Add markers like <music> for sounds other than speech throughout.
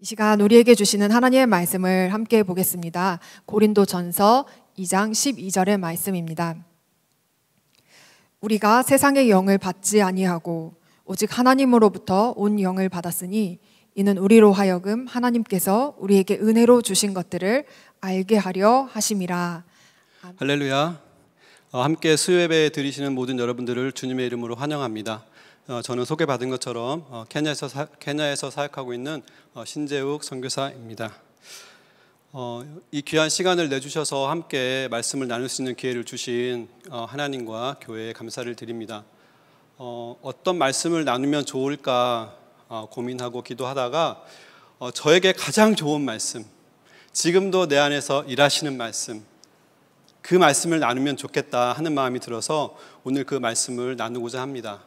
이 시간 우리에게 주시는 하나님의 말씀을 함께 보겠습니다. 고린도 전서 2장 12절의 말씀입니다. 우리가 세상의 영을 받지 아니하고 오직 하나님으로부터 온 영을 받았으니 이는 우리로 하여금 하나님께서 우리에게 은혜로 주신 것들을 알게 하려 하심이라. 할렐루야. 어, 함께 수요예배 드리시는 모든 여러분들을 주님의 이름으로 환영합니다. 어, 저는 소개받은 것처럼 어, 케냐에서 사, 케냐에서 사역하고 있는 어, 신재욱 선교사입니다. 이 귀한 시간을 내주셔서 함께 말씀을 나눌 수 있는 기회를 주신 하나님과 교회에 감사를 드립니다. 어떤 말씀을 나누면 좋을까 고민하고 기도하다가 저에게 가장 좋은 말씀, 지금도 내 안에서 일하시는 말씀, 그 말씀을 나누면 좋겠다 하는 마음이 들어서 오늘 그 말씀을 나누고자 합니다.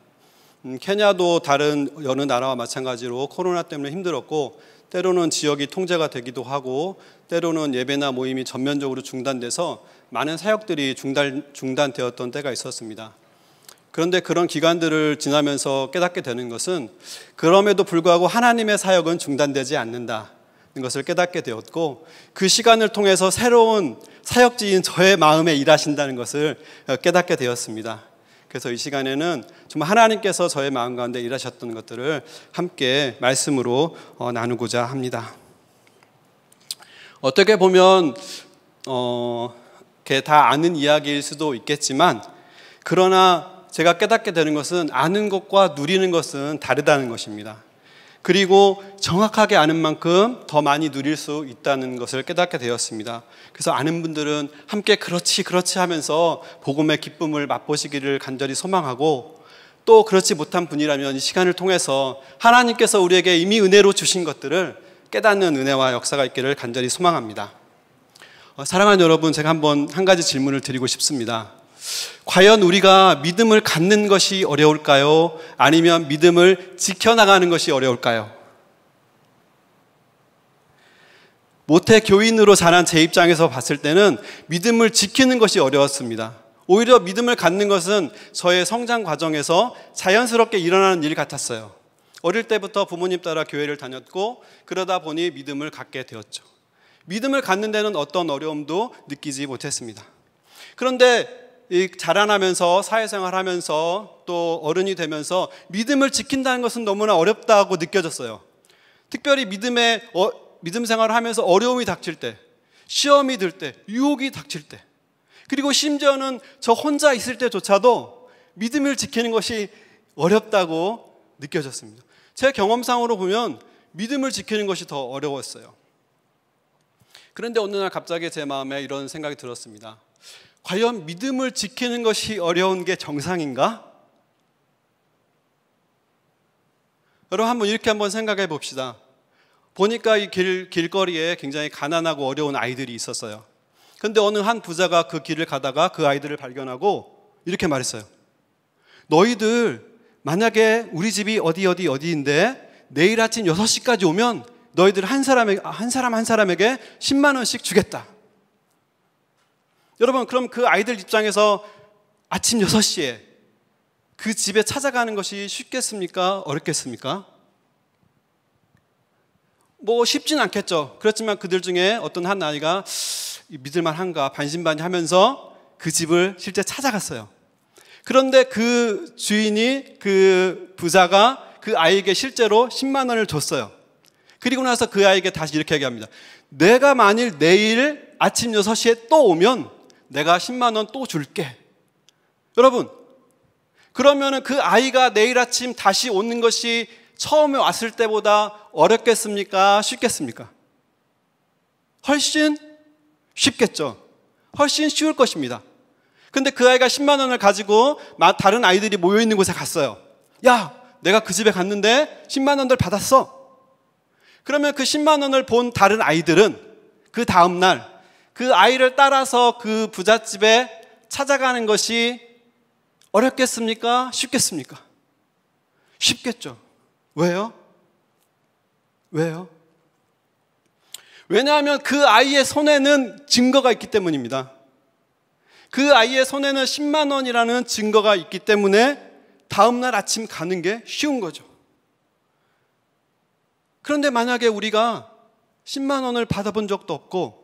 음, 케냐도 다른 여느 나라와 마찬가지로 코로나 때문에 힘들었고 때로는 지역이 통제가 되기도 하고 때로는 예배나 모임이 전면적으로 중단돼서 많은 사역들이 중단, 중단되었던 때가 있었습니다. 그런데 그런 기간들을 지나면서 깨닫게 되는 것은 그럼에도 불구하고 하나님의 사역은 중단되지 않는다는 것을 깨닫게 되었고 그 시간을 통해서 새로운 사역지인 저의 마음에 일하신다는 것을 깨닫게 되었습니다. 그래서 이 시간에는 정말 하나님께서 저의 마음 가운데 일하셨던 것들을 함께 말씀으로 어, 나누고자 합니다. 어떻게 보면 어, 다 아는 이야기일 수도 있겠지만 그러나 제가 깨닫게 되는 것은 아는 것과 누리는 것은 다르다는 것입니다. 그리고 정확하게 아는 만큼 더 많이 누릴 수 있다는 것을 깨닫게 되었습니다. 그래서 아는 분들은 함께 그렇지 그렇지 하면서 복음의 기쁨을 맛보시기를 간절히 소망하고 또 그렇지 못한 분이라면 이 시간을 통해서 하나님께서 우리에게 이미 은혜로 주신 것들을 깨닫는 은혜와 역사가 있기를 간절히 소망합니다. 어, 사랑하는 여러분, 제가 한번 한 가지 질문을 드리고 싶습니다. 과연 우리가 믿음을 갖는 것이 어려울까요? 아니면 믿음을 지켜나가는 것이 어려울까요? 모태 교인으로 자란 제 입장에서 봤을 때는 믿음을 지키는 것이 어려웠습니다. 오히려 믿음을 갖는 것은 저의 성장 과정에서 자연스럽게 일어나는 일 같았어요. 어릴 때부터 부모님 따라 교회를 다녔고 그러다 보니 믿음을 갖게 되었죠. 믿음을 갖는 데는 어떤 어려움도 느끼지 못했습니다. 그런데 자라나면서 사회생활 하면서 또 어른이 되면서 믿음을 지킨다는 것은 너무나 어렵다고 느껴졌어요. 특별히 믿음의 어, 믿음 생활을 하면서 어려움이 닥칠 때, 시험이 들 때, 유혹이 닥칠 때, 그리고 심지어는 저 혼자 있을 때조차도 믿음을 지키는 것이 어렵다고 느껴졌습니다. 제 경험상으로 보면 믿음을 지키는 것이 더 어려웠어요. 그런데 어느 날 갑자기 제 마음에 이런 생각이 들었습니다. 과연 믿음을 지키는 것이 어려운 게 정상인가? 여러분 한번 이렇게 한번 생각해 봅시다. 보니까 이 길, 길거리에 굉장히 가난하고 어려운 아이들이 있었어요. 근데 어느 한 부자가 그 길을 가다가 그 아이들을 발견하고 이렇게 말했어요. 너희들 만약에 우리 집이 어디 어디 어디인데 내일 아침 6시까지 오면 너희들 한 사람에게 한 사람 한 사람에게 10만 원씩 주겠다. 여러분, 그럼 그 아이들 입장에서 아침 6시에 그 집에 찾아가는 것이 쉽겠습니까? 어렵겠습니까? 뭐 쉽진 않겠죠. 그렇지만 그들 중에 어떤 한 아이가 믿을만 한가 반신반의 하면서 그 집을 실제 찾아갔어요. 그런데 그 주인이 그 부자가 그 아이에게 실제로 10만 원을 줬어요. 그리고 나서 그 아이에게 다시 이렇게 얘기합니다. 내가 만일 내일 아침 6시에 또 오면 내가 10만 원 또 줄게. 여러분, 그러면그 아이가 내일 아침 다시 오는 것이 처음에 왔을 때보다 어렵겠습니까? 쉽겠습니까? 훨씬 쉽겠죠. 훨씬 쉬울 것입니다. 근데 그 아이가 10만 원을 가지고 다른 아이들이 모여 있는 곳에 갔어요. 야, 내가 그 집에 갔는데 10만 원을 받았어. 그러면 그 10만 원을 본 다른 아이들은 그 다음 날그 아이를 따라서 그 부잣집에 찾아가는 것이 어렵겠습니까? 쉽겠습니까? 쉽겠죠. 왜요? 왜요? 왜냐하면 그 아이의 손에는 증거가 있기 때문입니다. 그 아이의 손에는 10만 원이라는 증거가 있기 때문에 다음날 아침 가는 게 쉬운 거죠. 그런데 만약에 우리가 10만 원을 받아본 적도 없고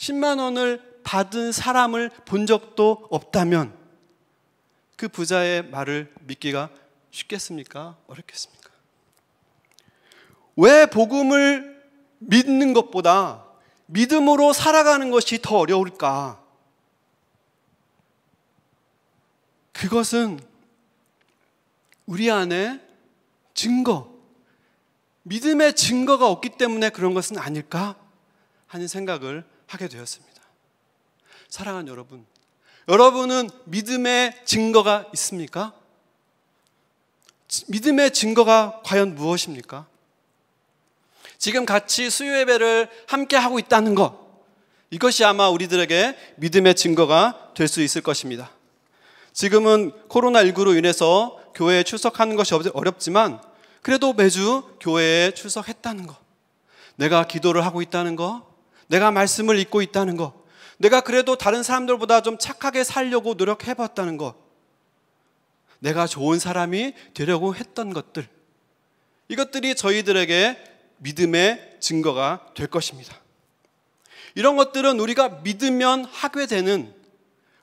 10만 원을 받은 사람을 본 적도 없다면 그 부자의 말을 믿기가 쉽겠습니까? 어렵겠습니까? 왜 복음을 믿는 것보다 믿음으로 살아가는 것이 더 어려울까? 그것은 우리 안에 증거, 믿음의 증거가 없기 때문에 그런 것은 아닐까 하는 생각을 하게 되었습니다. 사랑한 여러분, 여러분은 믿음의 증거가 있습니까? 믿음의 증거가 과연 무엇입니까? 지금 같이 수요예배를 함께 하고 있다는 것, 이것이 아마 우리들에게 믿음의 증거가 될 수 있을 것입니다. 지금은 코로나19로 인해서 교회에 출석하는 것이 어렵지만, 그래도 매주 교회에 출석했다는 것, 내가 기도를 하고 있다는 것, 내가 말씀을 읽고 있다는 것, 내가 그래도 다른 사람들보다 좀 착하게 살려고 노력해 봤다는 것, 내가 좋은 사람이 되려고 했던 것들, 이것들이 저희들에게 믿음의 증거가 될 것입니다. 이런 것들은 우리가 믿으면 하게 되는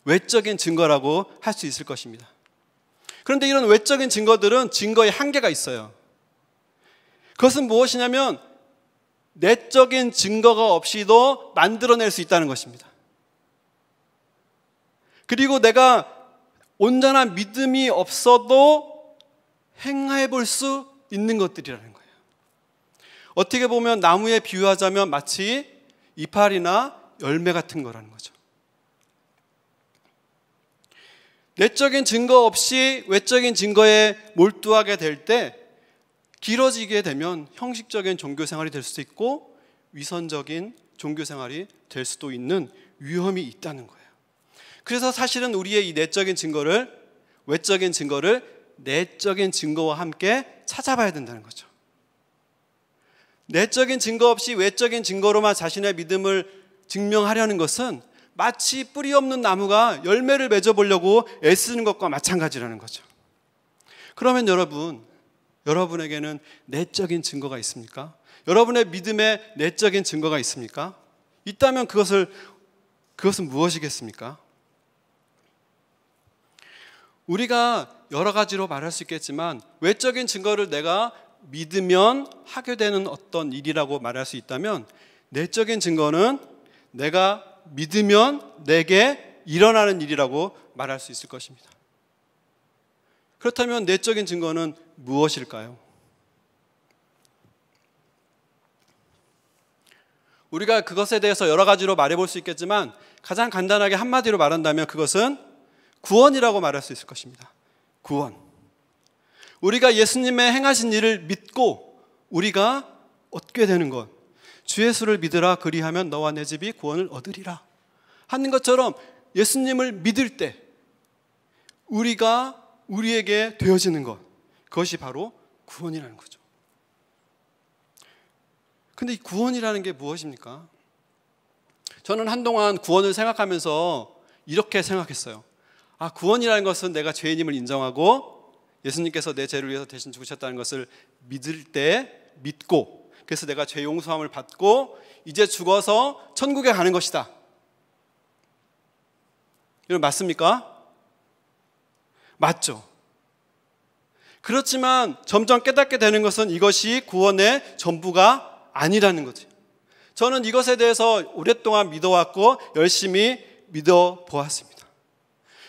외적인 증거라고 할 수 있을 것입니다. 그런데 이런 외적인 증거들은 증거의 한계가 있어요. 그것은 무엇이냐면 내적인 증거가 없이도 만들어낼 수 있다는 것입니다. 그리고 내가 온전한 믿음이 없어도 행해 볼수 있는 것들이라는 거예요. 어떻게 보면 나무에 비유하자면 마치 이파리나 열매 같은 거라는 거죠. 내적인 증거 없이 외적인 증거에 몰두하게 될때 길어지게 되면 형식적인 종교 생활이 될 수도 있고 위선적인 종교 생활이 될 수도 있는 위험이 있다는 거예요. 그래서 사실은 우리의 이 내적인 증거를 외적인 증거를 내적인 증거와 함께 찾아봐야 된다는 거죠. 내적인 증거 없이 외적인 증거로만 자신의 믿음을 증명하려는 것은 마치 뿌리 없는 나무가 열매를 맺어보려고 애쓰는 것과 마찬가지라는 거죠. 그러면 여러분, 여러분에게는 내적인 증거가 있습니까? 여러분의 믿음에 내적인 증거가 있습니까? 있다면 그것을 그것은 무엇이겠습니까? 우리가 여러 가지로 말할 수 있겠지만 외적인 증거를 내가 믿으면 하게 되는 어떤 일이라고 말할 수 있다면 내적인 증거는 내가 믿으면 내게 일어나는 일이라고 말할 수 있을 것입니다. 그렇다면 내적인 증거는 무엇일까요? 우리가 그것에 대해서 여러 가지로 말해볼 수 있겠지만 가장 간단하게 한마디로 말한다면 그것은 구원이라고 말할 수 있을 것입니다. 구원. 우리가 예수님의 행하신 일을 믿고 우리가 얻게 되는 것. 주 예수를 믿으라 그리하면 너와 내 집이 구원을 얻으리라. 하는 것처럼 예수님을 믿을 때 우리가 우리에게 되어지는 것. 그것이 바로 구원이라는 거죠. 근데 이 구원이라는 게 무엇입니까? 저는 한동안 구원을 생각하면서 이렇게 생각했어요. 아, 구원이라는 것은 내가 죄인임을 인정하고 예수님께서 내 죄를 위해서 대신 죽으셨다는 것을 믿을 때 믿고 그래서 내가 죄 용서함을 받고 이제 죽어서 천국에 가는 것이다. 이런 맞습니까? 맞죠. 그렇지만 점점 깨닫게 되는 것은 이것이 구원의 전부가 아니라는 거지. 저는 이것에 대해서 오랫동안 믿어왔고 열심히 믿어보았습니다.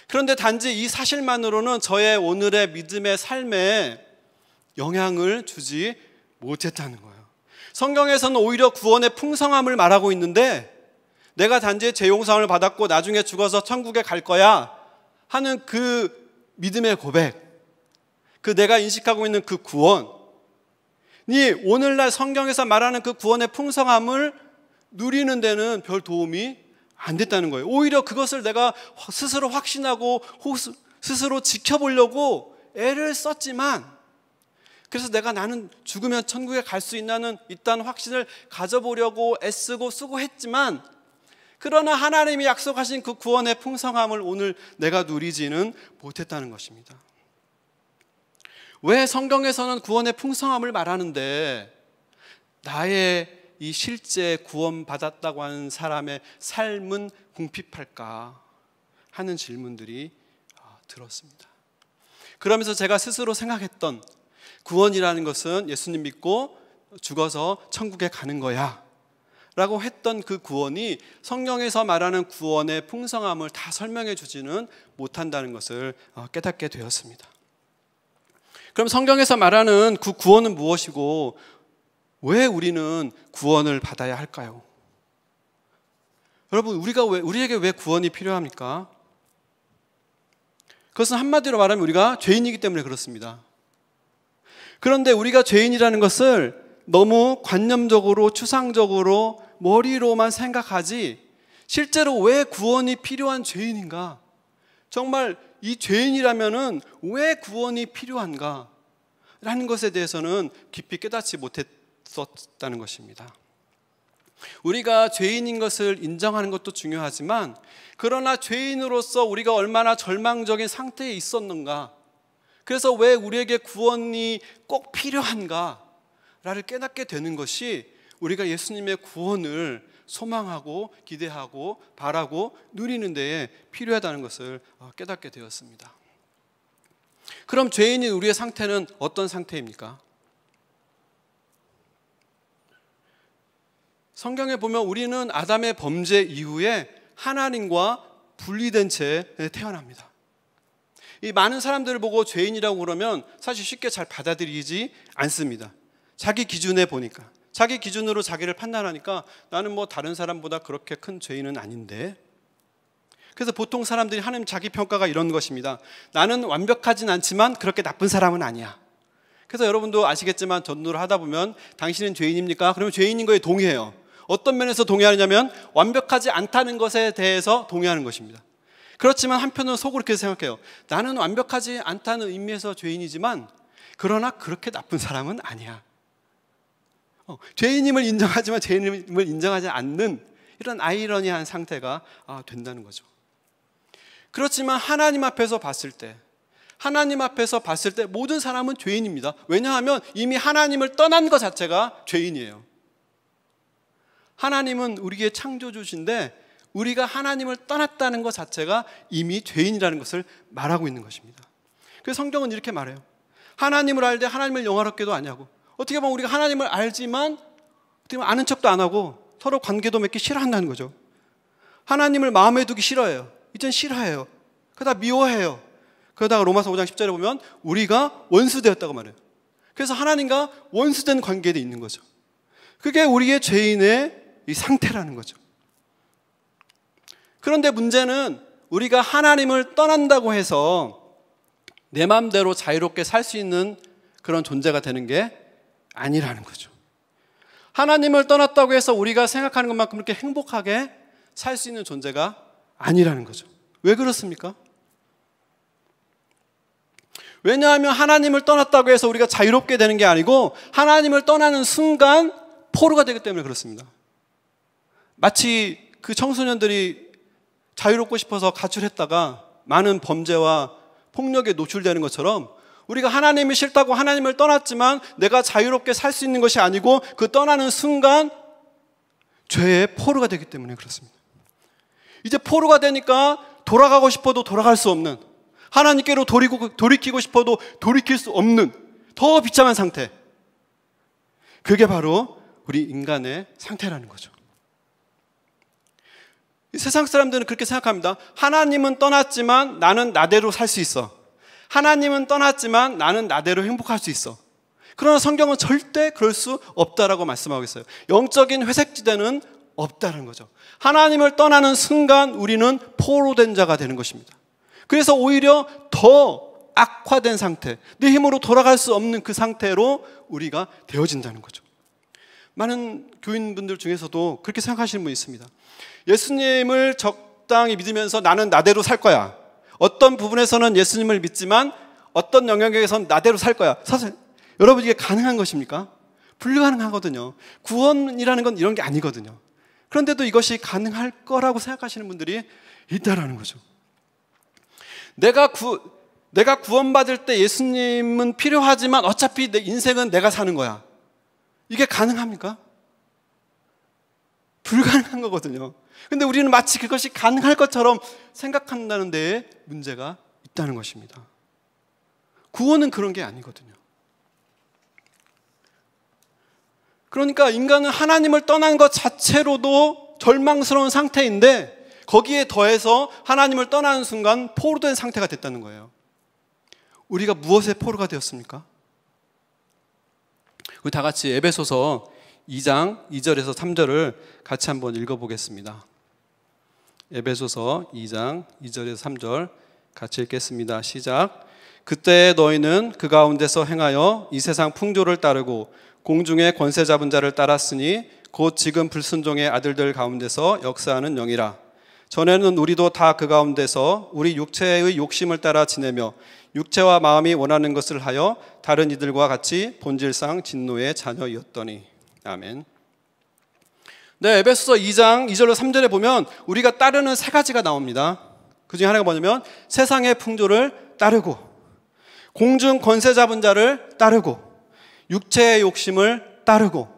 그런데 단지 이 사실만으로는 저의 오늘의 믿음의 삶에 영향을 주지 못했다는 거예요. 성경에서는 오히려 구원의 풍성함을 말하고 있는데 내가 단지 제 용서함을 받았고 나중에 죽어서 천국에 갈 거야 하는 그 믿음의 고백. 그 내가 인식하고 있는 그 구원이 오늘날 성경에서 말하는 그 구원의 풍성함을 누리는 데는 별 도움이 안 됐다는 거예요. 오히려 그것을 내가 스스로 확신하고 스스로 지켜보려고 애를 썼지만 그래서 내가 나는 죽으면 천국에 갈 수 있나는 일단 확신을 가져보려고 애쓰고 수고했지만 그러나 하나님이 약속하신 그 구원의 풍성함을 오늘 내가 누리지는 못했다는 것입니다. 왜 성경에서는 구원의 풍성함을 말하는데 나의 이 실제 구원받았다고 하는 사람의 삶은 궁핍할까 하는 질문들이 아, 들었습니다. 그러면서 제가 스스로 생각했던 구원이라는 것은 예수님 믿고 죽어서 천국에 가는 거야. 라고 했던 그 구원이 성경에서 말하는 구원의 풍성함을 다 설명해 주지는 못한다는 것을 어, 깨닫게 되었습니다. 그럼 성경에서 말하는 그 구원은 무엇이고 왜 우리는 구원을 받아야 할까요? 여러분, 우리가 왜, 우리에게 왜 구원이 필요합니까? 그것은 한마디로 말하면 우리가 죄인이기 때문에 그렇습니다. 그런데 우리가 죄인이라는 것을 너무 관념적으로, 추상적으로, 머리로만 생각하지, 실제로 왜 구원이 필요한 죄인인가? 정말 이 죄인이라면은 왜 구원이 필요한가? 라는 것에 대해서는 깊이 깨닫지 못했었다는 것입니다. 우리가 죄인인 것을 인정하는 것도 중요하지만 그러나 죄인으로서 우리가 얼마나 절망적인 상태에 있었는가? 그래서 왜 우리에게 구원이 꼭 필요한가? 라를 깨닫게 되는 것이 우리가 예수님의 구원을 소망하고 기대하고 바라고 누리는 데에 필요하다는 것을 아, 깨닫게 되었습니다. 그럼 죄인인 우리의 상태는 어떤 상태입니까? 성경에 보면 우리는 아담의 범죄 이후에 하나님과 분리된 채 태어납니다. 이 많은 사람들을 보고 죄인이라고 그러면 사실 쉽게 잘 받아들이지 않습니다. 자기 기준에 보니까. 자기 기준으로 자기를 판단하니까 나는 뭐 다른 사람보다 그렇게 큰 죄인은 아닌데. 그래서 보통 사람들이 하는 자기 평가가 이런 것입니다. 나는 완벽하진 않지만 그렇게 나쁜 사람은 아니야. 그래서 여러분도 아시겠지만 전도를 하다 보면 당신은 죄인입니까? 그러면 죄인인 거에 동의해요. 어떤 면에서 동의하느냐면 완벽하지 않다는 것에 대해서 동의하는 것입니다. 그렇지만 한편으로 속으로 그렇게 생각해요. 나는 완벽하지 않다는 의미에서 죄인이지만 그러나 그렇게 나쁜 사람은 아니야. 어, 죄인임을 인정하지만 죄인임을 인정하지 않는 이런 아이러니한 상태가 아, 된다는 거죠. 그렇지만 하나님 앞에서 봤을 때 하나님 앞에서 봤을 때 모든 사람은 죄인입니다. 왜냐하면 이미 하나님을 떠난 것 자체가 죄인이에요. 하나님은 우리의 창조주신데 우리가 하나님을 떠났다는 것 자체가 이미 죄인이라는 것을 말하고 있는 것입니다. 그래서 성경은 이렇게 말해요. 하나님을 알되 하나님을 영화롭게도 아니하고 어떻게 보면 우리가 하나님을 알지만 어떻게 보면 아는 척도 안 하고 서로 관계도 맺기 싫어한다는 거죠. 하나님을 마음에 두기 싫어해요. 이젠 싫어해요. 그러다 미워해요. 그러다가 로마서 5장 10절에 보면 우리가 원수되었다고 말해요. 그래서 하나님과 원수된 관계에 있는 거죠. 그게 우리의 죄인의 이 상태라는 거죠. 그런데 문제는 우리가 하나님을 떠난다고 해서 내 마음대로 자유롭게 살 수 있는 그런 존재가 되는 게 아니라는 거죠. 하나님을 떠났다고 해서 우리가 생각하는 것만큼 그렇게 행복하게 살 수 있는 존재가 아니라는 거죠. 왜 그렇습니까? 왜냐하면 하나님을 떠났다고 해서 우리가 자유롭게 되는 게 아니고 하나님을 떠나는 순간 포로가 되기 때문에 그렇습니다. 마치 그 청소년들이 자유롭고 싶어서 가출했다가 많은 범죄와 폭력에 노출되는 것처럼 우리가 하나님이 싫다고 하나님을 떠났지만 내가 자유롭게 살 수 있는 것이 아니고 그 떠나는 순간 죄의 포로가 되기 때문에 그렇습니다. 이제 포로가 되니까 돌아가고 싶어도 돌아갈 수 없는 하나님께로 돌이고, 돌이키고 싶어도 돌이킬 수 없는 더 비참한 상태. 그게 바로 우리 인간의 상태라는 거죠. 세상 사람들은 그렇게 생각합니다. 하나님은 떠났지만 나는 나대로 살 수 있어. 하나님은 떠났지만 나는 나대로 행복할 수 있어. 그러나 성경은 절대 그럴 수 없다라고 말씀하고 있어요. 영적인 회색지대는 없다는 거죠. 하나님을 떠나는 순간 우리는 포로된 자가 되는 것입니다. 그래서 오히려 더 악화된 상태, 내 힘으로 돌아갈 수 없는 그 상태로 우리가 되어진다는 거죠. 많은 교인분들 중에서도 그렇게 생각하시는 분이 있습니다. 예수님을 적당히 믿으면서 나는 나대로 살 거야. 어떤 부분에서는 예수님을 믿지만 어떤 영역에선 나대로 살 거야. 사실 여러분 이게 가능한 것입니까? 불가능하거든요. 구원이라는 건 이런 게 아니거든요. 그런데도 이것이 가능할 거라고 생각하시는 분들이 있다라는 거죠. 내가 구 내가 구원받을 때 예수님은 필요하지만 어차피 내 인생은 내가 사는 거야. 이게 가능합니까? 불가능한 거거든요. 근데 우리는 마치 그것이 가능할 것처럼 생각한다는 데에 문제가 있다는 것입니다. 구원은 그런 게 아니거든요. 그러니까 인간은 하나님을 떠난 것 자체로도 절망스러운 상태인데 거기에 더해서 하나님을 떠나는 순간 포로된 상태가 됐다는 거예요. 우리가 무엇에 포로가 되었습니까? 우리 다 같이 에베소서 2장 2절에서 3절을 같이 한번 읽어보겠습니다. 에베소서 2장 2절에서 3절 같이 읽겠습니다. 시작. 그때 너희는 그 가운데서 행하여 이 세상 풍조를 따르고 공중의 권세 잡은 자를 따랐으니 곧 지금 불순종의 아들들 가운데서 역사하는 영이라. 전에는 우리도 다 그 가운데서 우리 육체의 욕심을 따라 지내며 육체와 마음이 원하는 것을 하여 다른 이들과 같이 본질상 진노의 자녀였더니 아멘. 네, 에베소서 2장 2절로 3절에 보면 우리가 따르는 세 가지가 나옵니다. 그 중에 하나가 뭐냐면 세상의 풍조를 따르고 공중 권세 잡은 자를 따르고 육체의 욕심을 따르고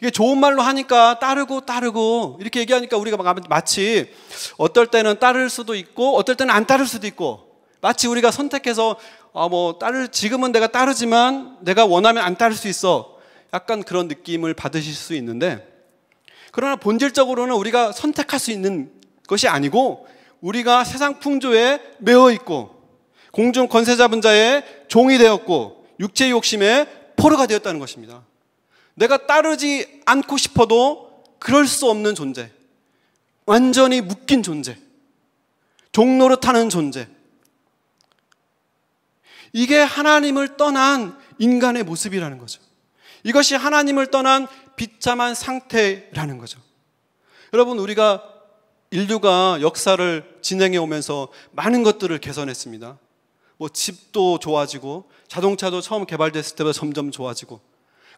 이게 좋은 말로 하니까 따르고 따르고 이렇게 얘기하니까 우리가 마치 어떨 때는 따를 수도 있고 어떨 때는 안 따를 수도 있고 마치 우리가 선택해서 아 뭐 따를 지금은 내가 따르지만 내가 원하면 안 따를 수 있어 약간 그런 느낌을 받으실 수 있는데 그러나 본질적으로는 우리가 선택할 수 있는 것이 아니고 우리가 세상 풍조에 매어 있고 공중 권세 자분 자의 종이 되었고 육체의 욕심에 포로가 되었다는 것입니다. 내가 따르지 않고 싶어도 그럴 수 없는 존재. 완전히 묶인 존재. 종로릇 하는 존재. 이게 하나님을 떠난 인간의 모습이라는 거죠. 이것이 하나님을 떠난 비참한 상태라는 거죠. 여러분, 우리가 인류가 역사를 진행해 오면서 많은 것들을 개선했습니다. 뭐 집도 좋아지고 자동차도 처음 개발됐을 때보다 점점 좋아지고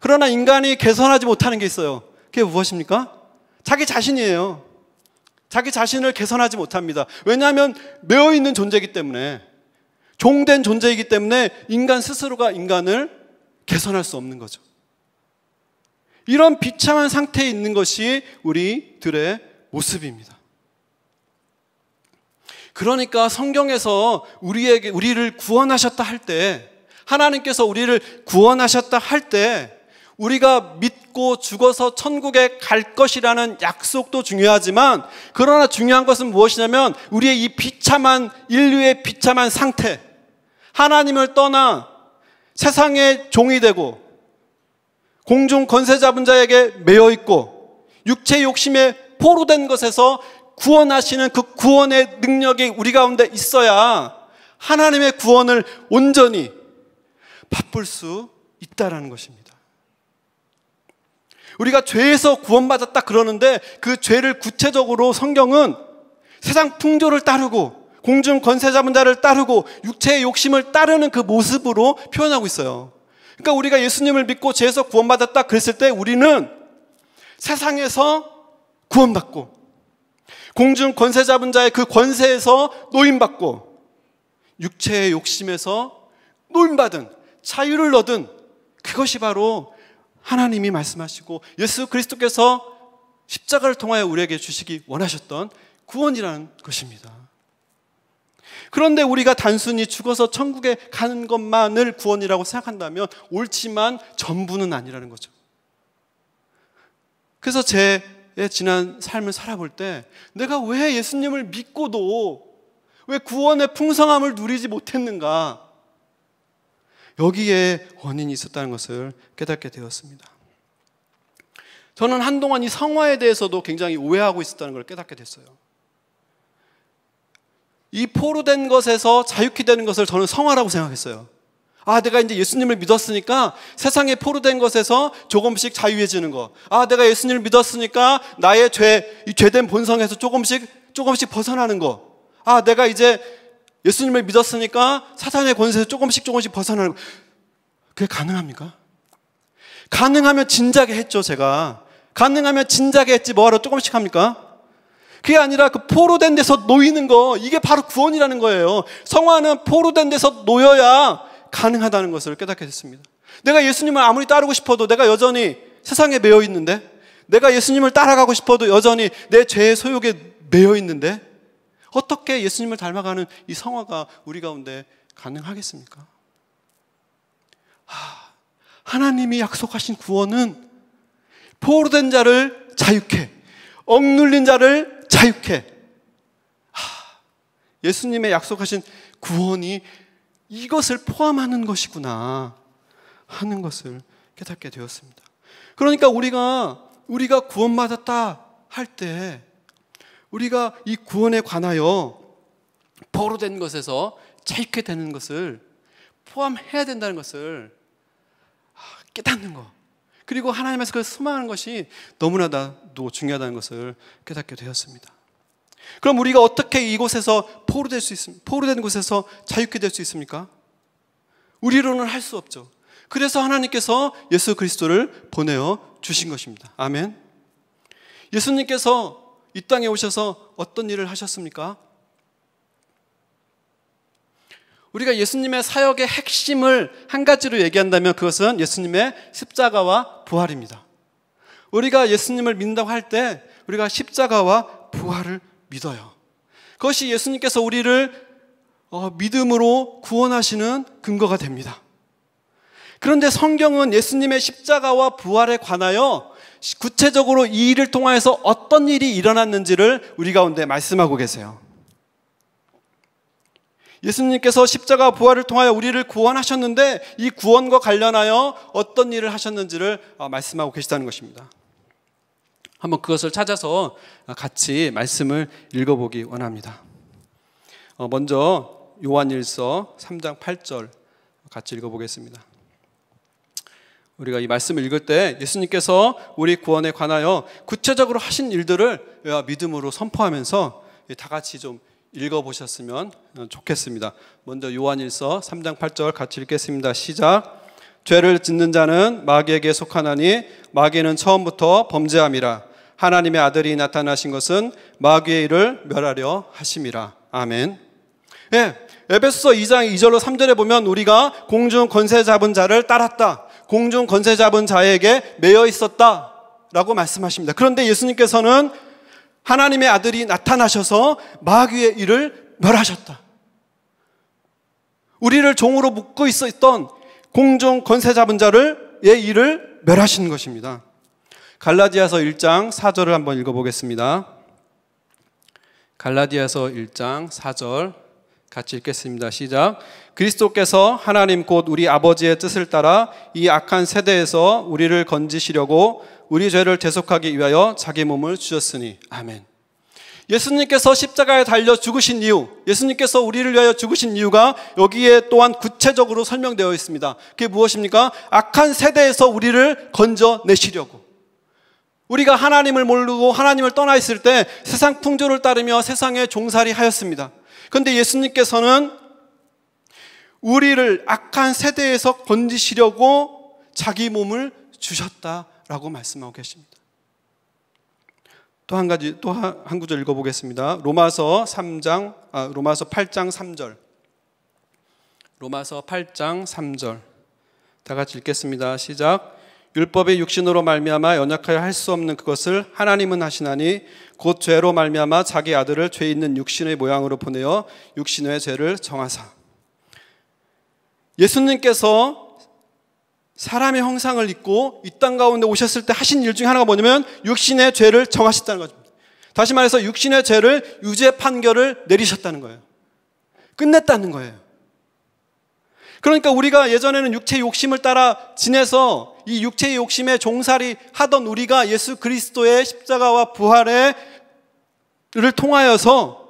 그러나 인간이 개선하지 못하는 게 있어요. 그게 무엇입니까? 자기 자신이에요. 자기 자신을 개선하지 못합니다. 왜냐하면 매어 있는 존재이기 때문에 종된 존재이기 때문에 인간 스스로가 인간을 개선할 수 없는 거죠. 이런 비참한 상태에 있는 것이 우리들의 모습입니다. 그러니까 성경에서 우리에게 우리를 구원하셨다 할 때 하나님께서 우리를 구원하셨다 할 때 우리가 믿고 죽어서 천국에 갈 것이라는 약속도 중요하지만 그러나 중요한 것은 무엇이냐면 우리의 이 비참한 인류의 비참한 상태 하나님을 떠나 세상의 종이 되고 공중 권세 잡은 자에게 매여 있고 육체 욕심에 포로된 것에서 구원하시는 그 구원의 능력이 우리 가운데 있어야 하나님의 구원을 온전히 바쁠 수 있다라는 것입니다. 우리가 죄에서 구원받았다 그러는데 그 죄를 구체적으로 성경은 세상 풍조를 따르고 공중 권세 잡은 자를 따르고 육체의 욕심을 따르는 그 모습으로 표현하고 있어요. 그러니까 우리가 예수님을 믿고 죄에서 구원받았다 그랬을 때 우리는 세상에서 구원받고 공중 권세 잡은 자의 그 권세에서 노임받고 육체의 욕심에서 노임받은 자유를 얻은 그것이 바로 하나님이 말씀하시고 예수 그리스도께서 십자가를 통하여 우리에게 주시기 원하셨던 구원이라는 것입니다. 그런데 우리가 단순히 죽어서 천국에 가는 것만을 구원이라고 생각한다면 옳지만 전부는 아니라는 거죠. 그래서 제 지난 삶을 살아볼 때 내가 왜 예수님을 믿고도 왜 구원의 풍성함을 누리지 못했는가? 여기에 원인이 있었다는 것을 깨닫게 되었습니다. 저는 한동안 이 성화에 대해서도 굉장히 오해하고 있었다는 걸 깨닫게 됐어요. 이 포로 된 것에서 자유케 되는 것을 저는 성화라고 생각했어요. 아, 내가 이제 예수님을 믿었으니까 세상에 포로된 것에서 조금씩 자유해지는 거. 아, 내가 예수님을 믿었으니까 나의 죄, 이 죄된 본성에서 조금씩, 조금씩 벗어나는 거. 아, 내가 이제 예수님을 믿었으니까 사탄의 권세에서 조금씩 조금씩 벗어나는 거. 그게 가능합니까? 가능하면 진작에 했죠, 제가. 가능하면 진작에 했지 뭐하러 조금씩 합니까? 그게 아니라 그 포로 된 데서 놓이는 거 이게 바로 구원이라는 거예요. 성화는 포로 된 데서 놓여야 가능하다는 것을 깨닫게 됐습니다. 내가 예수님을 아무리 따르고 싶어도 내가 여전히 세상에 매여 있는데 내가 예수님을 따라가고 싶어도 여전히 내 죄의 소욕에 매여 있는데 어떻게 예수님을 닮아가는 이 성화가 우리 가운데 가능하겠습니까? 하, 아, 하나님이 약속하신 구원은 포로된 자를 자유케, 억눌린 자를 자유케. 하, 예수님의 약속하신 구원이 이것을 포함하는 것이구나 하는 것을 깨닫게 되었습니다. 그러니까 우리가 우리가 구원받았다 할 때 우리가 이 구원에 관하여 버로된 것에서 자유케 되는 것을 포함해야 된다는 것을 깨닫는 것. 그리고 하나님에서 그 수많은 것이 너무나도 중요하다는 것을 깨닫게 되었습니다. 그럼 우리가 어떻게 이곳에서 포로 될수 있습니까? 포로 된 곳에서 자유케 될 수 있습니까? 우리로는 할 수 없죠. 그래서 하나님께서 예수 그리스도를 보내어 주신 것입니다. 아멘. 예수님께서 이 땅에 오셔서 어떤 일을 하셨습니까? 우리가 예수님의 사역의 핵심을 한 가지로 얘기한다면 그것은 예수님의 십자가와 부활입니다. 우리가 예수님을 믿는다고 할 때 우리가 십자가와 부활을 믿어요. 그것이 예수님께서 우리를 어, 믿음으로 구원하시는 근거가 됩니다. 그런데 성경은 예수님의 십자가와 부활에 관하여 구체적으로 이 일을 통하여서 어떤 일이 일어났는지를 우리 가운데 말씀하고 계세요. 예수님께서 십자가 부활을 통하여 우리를 구원하셨는데 이 구원과 관련하여 어떤 일을 하셨는지를 어, 말씀하고 계시다는 것입니다. 한번 그것을 찾아서 어, 같이 말씀을 읽어보기 원합니다. 어, 먼저 요한일서 3장 8절 같이 읽어보겠습니다. 우리가 이 말씀을 읽을 때 예수님께서 우리 구원에 관하여 구체적으로 하신 일들을 믿음으로 선포하면서 다 같이 좀 읽어보셨으면 좋겠습니다. 먼저 요한일서 3장 8절 같이 읽겠습니다. 시작. 죄를 짓는 자는 마귀에게 속하나니 마귀는 처음부터 범죄함이라. 하나님의 아들이 나타나신 것은 마귀의 일을 멸하려 하심이라. 아멘. 예. 에베소서 2장 2절로 3절에 보면 우리가 공중 권세 잡은 자를 따랐다. 공중 권세 잡은 자에게 매여 있었다. 라고 말씀하십니다. 그런데 예수님께서는 하나님의 아들이 나타나셔서 마귀의 일을 멸하셨다. 우리를 종으로 묶고 있었던 공중 권세 잡은 자를의 일을 멸하신 것입니다. 갈라디아서 1장 4절을 한번 읽어보겠습니다. 갈라디아서 1장 4절 같이 읽겠습니다. 시작. 그리스도께서 하나님 곧 우리 아버지의 뜻을 따라 이 악한 세대에서 우리를 건지시려고 우리 죄를 대속하기 위하여 자기 몸을 주셨으니 아멘. 예수님께서 십자가에 달려 죽으신 이유, 예수님께서 우리를 위하여 죽으신 이유가 여기에 또한 구체적으로 설명되어 있습니다. 그게 무엇입니까? 악한 세대에서 우리를 건져내시려고. 우리가 하나님을 모르고 하나님을 떠나 있을 때 세상 풍조를 따르며 세상에 종살이 하였습니다. 그런데 예수님께서는 우리를 악한 세대에서 건지시려고 자기 몸을 주셨다 라고 말씀하고 계십니다. 또 한 가지, 또 한 구절 읽어보겠습니다. 로마서 3장, 아, 로마서 8장 3절. 로마서 8장 3절. 다 같이 읽겠습니다. 시작. 율법의 육신으로 말미암아 연약하여 할 수 없는 그것을 하나님은 하시나니 곧 죄로 말미암아 자기 아들을 죄 있는 육신의 모양으로 보내어 육신의 죄를 정하사 예수님께서 사람의 형상을 입고 이 땅 가운데 오셨을 때 하신 일중에 하나가 뭐냐면 육신의 죄를 정하셨다는 것입니다. 다시 말해서 육신의 죄를 유죄 판결을 내리셨다는 거예요. 끝냈다는 거예요. 그러니까 우리가 예전에는 육체의 욕심을 따라 지내서 이 육체의 욕심에 종살이 하던 우리가 예수 그리스도의 십자가와 부활에를 통하여서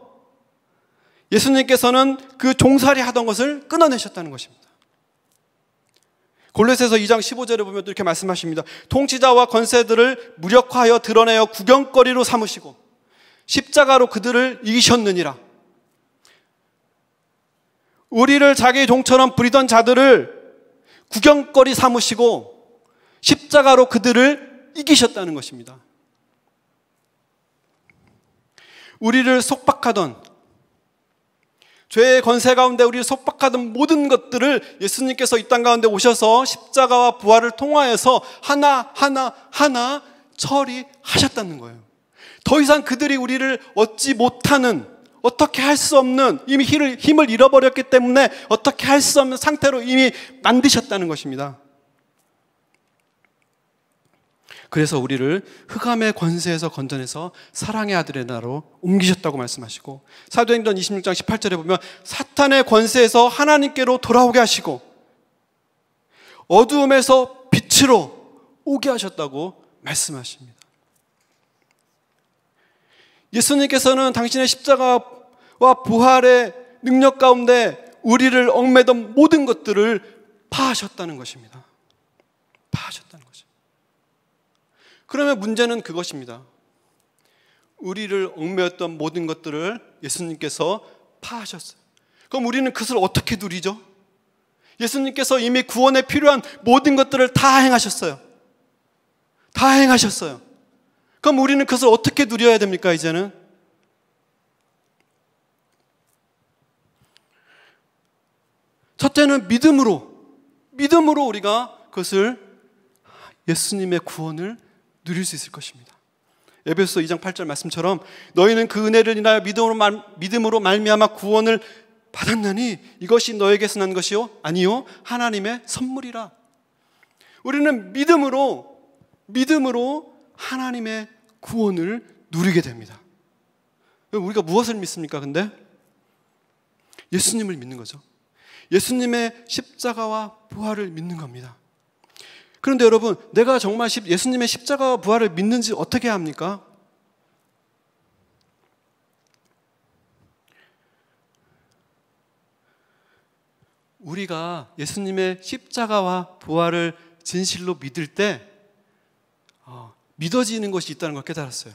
예수님께서는 그 종살이 하던 것을 끊어내셨다는 것입니다. 골로새서 2장 15절에 보면 또 이렇게 말씀하십니다. 통치자와 권세들을 무력화하여 드러내어 구경거리로 삼으시고 십자가로 그들을 이기셨느니라. 우리를 자기 종처럼 부리던 자들을 구경거리 삼으시고 십자가로 그들을 이기셨다는 것입니다. 우리를 속박하던 죄의 권세 가운데 우리를 속박하던 모든 것들을 예수님께서 이 땅 가운데 오셔서 십자가와 부활을 통하여서 하나 하나 하나 처리하셨다는 거예요. 더 이상 그들이 우리를 얻지 못하는 어떻게 할 수 없는 이미 힘을, 잃어버렸기 때문에 어떻게 할 수 없는 상태로 이미 만드셨다는 것입니다. 그래서 우리를 흑암의 권세에서 건져내서 사랑의 아들의 나로 옮기셨다고 말씀하시고 사도행전 26장 18절에 보면 사탄의 권세에서 하나님께로 돌아오게 하시고 어두움에서 빛으로 오게 하셨다고 말씀하십니다. 예수님께서는 당신의 십자가와 부활의 능력 가운데 우리를 얽매던 모든 것들을 파하셨다는 것입니다. 파하셨다. 그러면 문제는 그것입니다. 우리를 얽매였던 모든 것들을 예수님께서 파하셨어요. 그럼 우리는 그것을 어떻게 누리죠? 예수님께서 이미 구원에 필요한 모든 것들을 다 행하셨어요. 다 행하셨어요. 그럼 우리는 그것을 어떻게 누려야 됩니까, 이제는? 첫째는 믿음으로, 믿음으로 우리가 그것을 예수님의 구원을 누릴 수 있을 것입니다. 에베소 2장 8절 말씀처럼 너희는 그 은혜를 인하여 믿음으로, 말, 믿음으로 말미암아 구원을 받았나니 이것이 너에게서 난 것이요 아니요 하나님의 선물이라. 우리는 믿음으로 믿음으로 하나님의 구원을 누리게 됩니다. 우리가 무엇을 믿습니까? 근데 예수님을 믿는 거죠. 예수님의 십자가와 부활을 믿는 겁니다. 그런데 여러분, 내가 정말 예수님의 십자가 부활을 믿는지 어떻게 합니까? 우리가 예수님의 십자가와 부활을 진실로 믿을 때 어, 믿어지는 것이 있다는 걸 깨달았어요.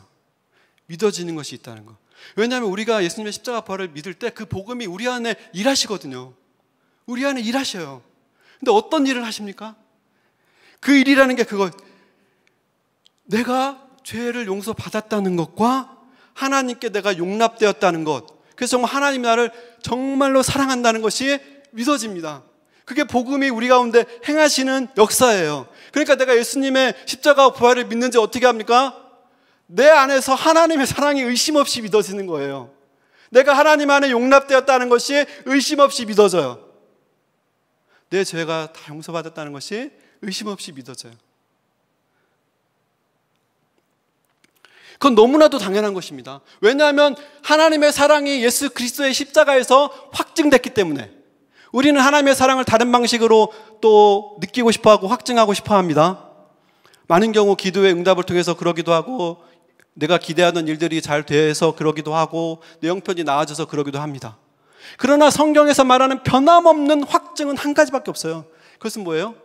믿어지는 것이 있다는 것. 왜냐하면 우리가 예수님의 십자가 부활을 믿을 때 그 복음이 우리 안에 일하시거든요. 우리 안에 일하셔요. 근데 어떤 일을 하십니까? 그 일이라는 게 그거 내가 죄를 용서받았다는 것과 하나님께 내가 용납되었다는 것. 그래서 정말 하나님이 나를 정말로 사랑한다는 것이 믿어집니다. 그게 복음이 우리 가운데 행하시는 역사예요. 그러니까 내가 예수님의 십자가 부활을 믿는지 어떻게 합니까? 내 안에서 하나님의 사랑이 의심 없이 믿어지는 거예요. 내가 하나님 안에 용납되었다는 것이 의심 없이 믿어져요. 내 죄가 다 용서받았다는 것이 의심 없이 믿어져요. 그건 너무나도 당연한 것입니다. 왜냐하면 하나님의 사랑이 예수 그리스도의 십자가에서 확증됐기 때문에 우리는 하나님의 사랑을 다른 방식으로 또 느끼고 싶어 하고 확증하고 싶어 합니다. 많은 경우 기도의 응답을 통해서 그러기도 하고 내가 기대하던 일들이 잘 돼서 그러기도 하고 내 형편이 나아져서 그러기도 합니다. 그러나 성경에서 말하는 변함없는 확증은 한 가지밖에 없어요. 그것은 뭐예요?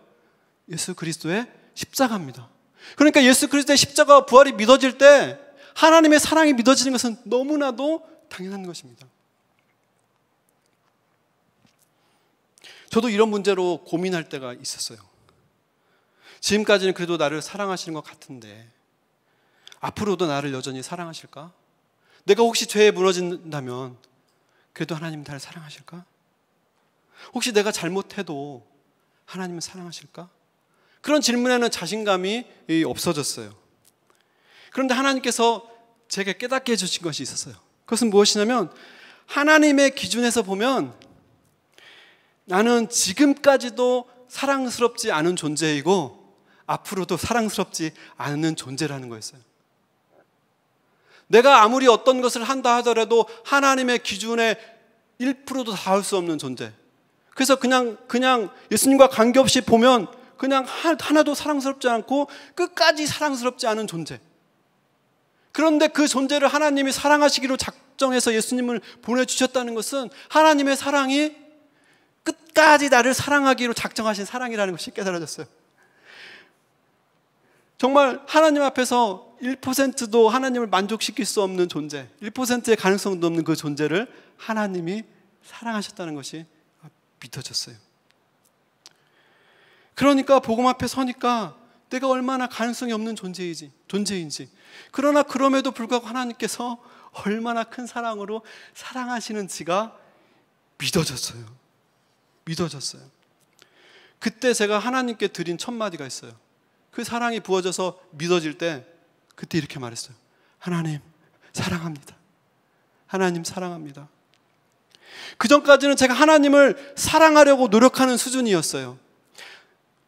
예수 그리스도의 십자가입니다. 그러니까 예수 그리스도의 십자가 부활이 믿어질 때 하나님의 사랑이 믿어지는 것은 너무나도 당연한 것입니다. 저도 이런 문제로 고민할 때가 있었어요. 지금까지는 그래도 나를 사랑하시는 것 같은데 앞으로도 나를 여전히 사랑하실까? 내가 혹시 죄에 무너진다면 그래도 하나님 은 나를 사랑하실까? 혹시 내가 잘못해도 하나님은 사랑하실까? 그런 질문에는 자신감이 없어졌어요. 그런데 하나님께서 제게 깨닫게 해주신 것이 있었어요. 그것은 무엇이냐면 하나님의 기준에서 보면 나는 지금까지도 사랑스럽지 않은 존재이고 앞으로도 사랑스럽지 않은 존재라는 거였어요. 내가 아무리 어떤 것을 한다 하더라도 하나님의 기준에 1%도 닿을 수 없는 존재. 그래서 그냥 그냥 예수님과 관계없이 보면 그냥 하나도 사랑스럽지 않고 끝까지 사랑스럽지 않은 존재. 그런데 그 존재를 하나님이 사랑하시기로 작정해서 예수님을 보내주셨다는 것은 하나님의 사랑이 끝까지 나를 사랑하기로 작정하신 사랑이라는 것이 깨달아졌어요. 정말 하나님 앞에서 1%도 하나님을 만족시킬 수 없는 존재, 1%의 가능성도 없는 그 존재를 하나님이 사랑하셨다는 것이 어, 믿어졌어요. 그러니까 복음 앞에 서니까 내가 얼마나 가능성이 없는 존재이지, 존재인지. 그러나 그럼에도 불구하고 하나님께서 얼마나 큰 사랑으로 사랑하시는지가 믿어졌어요. 믿어졌어요. 그때 제가 하나님께 드린 첫 마디가 있어요. 그 사랑이 부어져서 믿어질 때 그때 이렇게 말했어요. 하나님 사랑합니다. 하나님 사랑합니다. 그 전까지는 제가 하나님을 사랑하려고 노력하는 수준이었어요.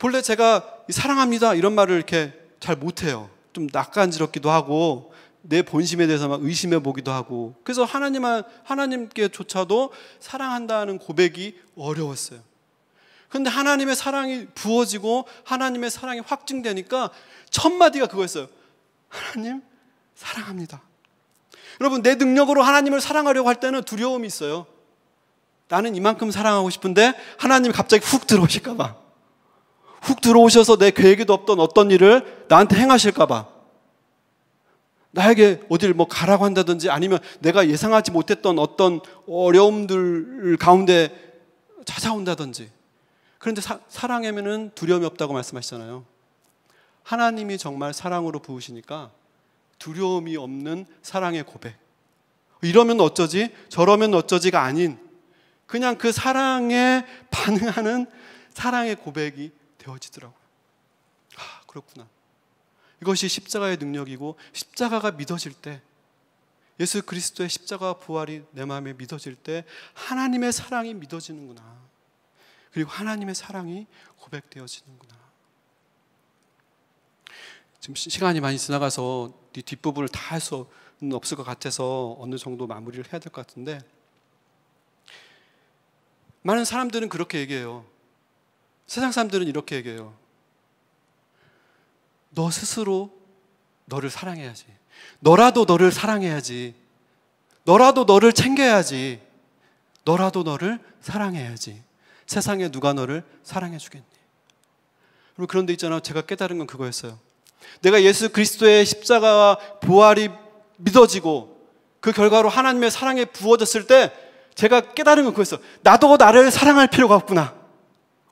본래 제가 사랑합니다 이런 말을 이렇게 잘 못해요. 좀 낯간지럽기도 하고 내 본심에 대해서 막 의심해 보기도 하고 그래서 하나님 하나님께조차도 사랑한다는 고백이 어려웠어요. 그런데 하나님의 사랑이 부어지고 하나님의 사랑이 확증되니까 첫 마디가 그거였어요. 하나님 사랑합니다. 여러분 내 능력으로 하나님을 사랑하려고 할 때는 두려움이 있어요. 나는 이만큼 사랑하고 싶은데 하나님 갑자기 훅 들어오실까 봐. 훅 들어오셔서 내 계획에도 없던 어떤 일을 나한테 행하실까봐. 나에게 어딜 뭐 가라고 한다든지 아니면 내가 예상하지 못했던 어떤 어려움들 가운데 찾아온다든지. 그런데 사, 사랑하면 두려움이 없다고 말씀하시잖아요. 하나님이 정말 사랑으로 부으시니까 두려움이 없는 사랑의 고백. 이러면 어쩌지? 저러면 어쩌지가 아닌 그냥 그 사랑에 반응하는 사랑의 고백이 되어지더라고요. 아, 그렇구나. 이것이 십자가의 능력이고 십자가가 믿어질 때 예수 그리스도의 십자가 부활이 내 마음에 믿어질 때 하나님의 사랑이 믿어지는구나. 그리고 하나님의 사랑이 고백되어지는구나. 지금 시간이 많이 지나가서 이 뒷부분을 다 할 수는 없을 것 같아서 어느 정도 마무리를 해야 될 것 같은데 많은 사람들은 그렇게 얘기해요. 세상 사람들은 이렇게 얘기해요. 너 스스로 너를 사랑해야지. 너라도 너를 사랑해야지. 너라도 너를 챙겨야지. 너라도 너를 사랑해야지. 세상에 누가 너를 사랑해 주겠니? 그리고 그런데 있잖아 제가 깨달은 건 그거였어요. 내가 예수 그리스도의 십자가와 부활이 믿어지고 그 결과로 하나님의 사랑에 부어졌을 때 제가 깨달은 건그거였어 나도 나를 사랑할 필요가 없구나.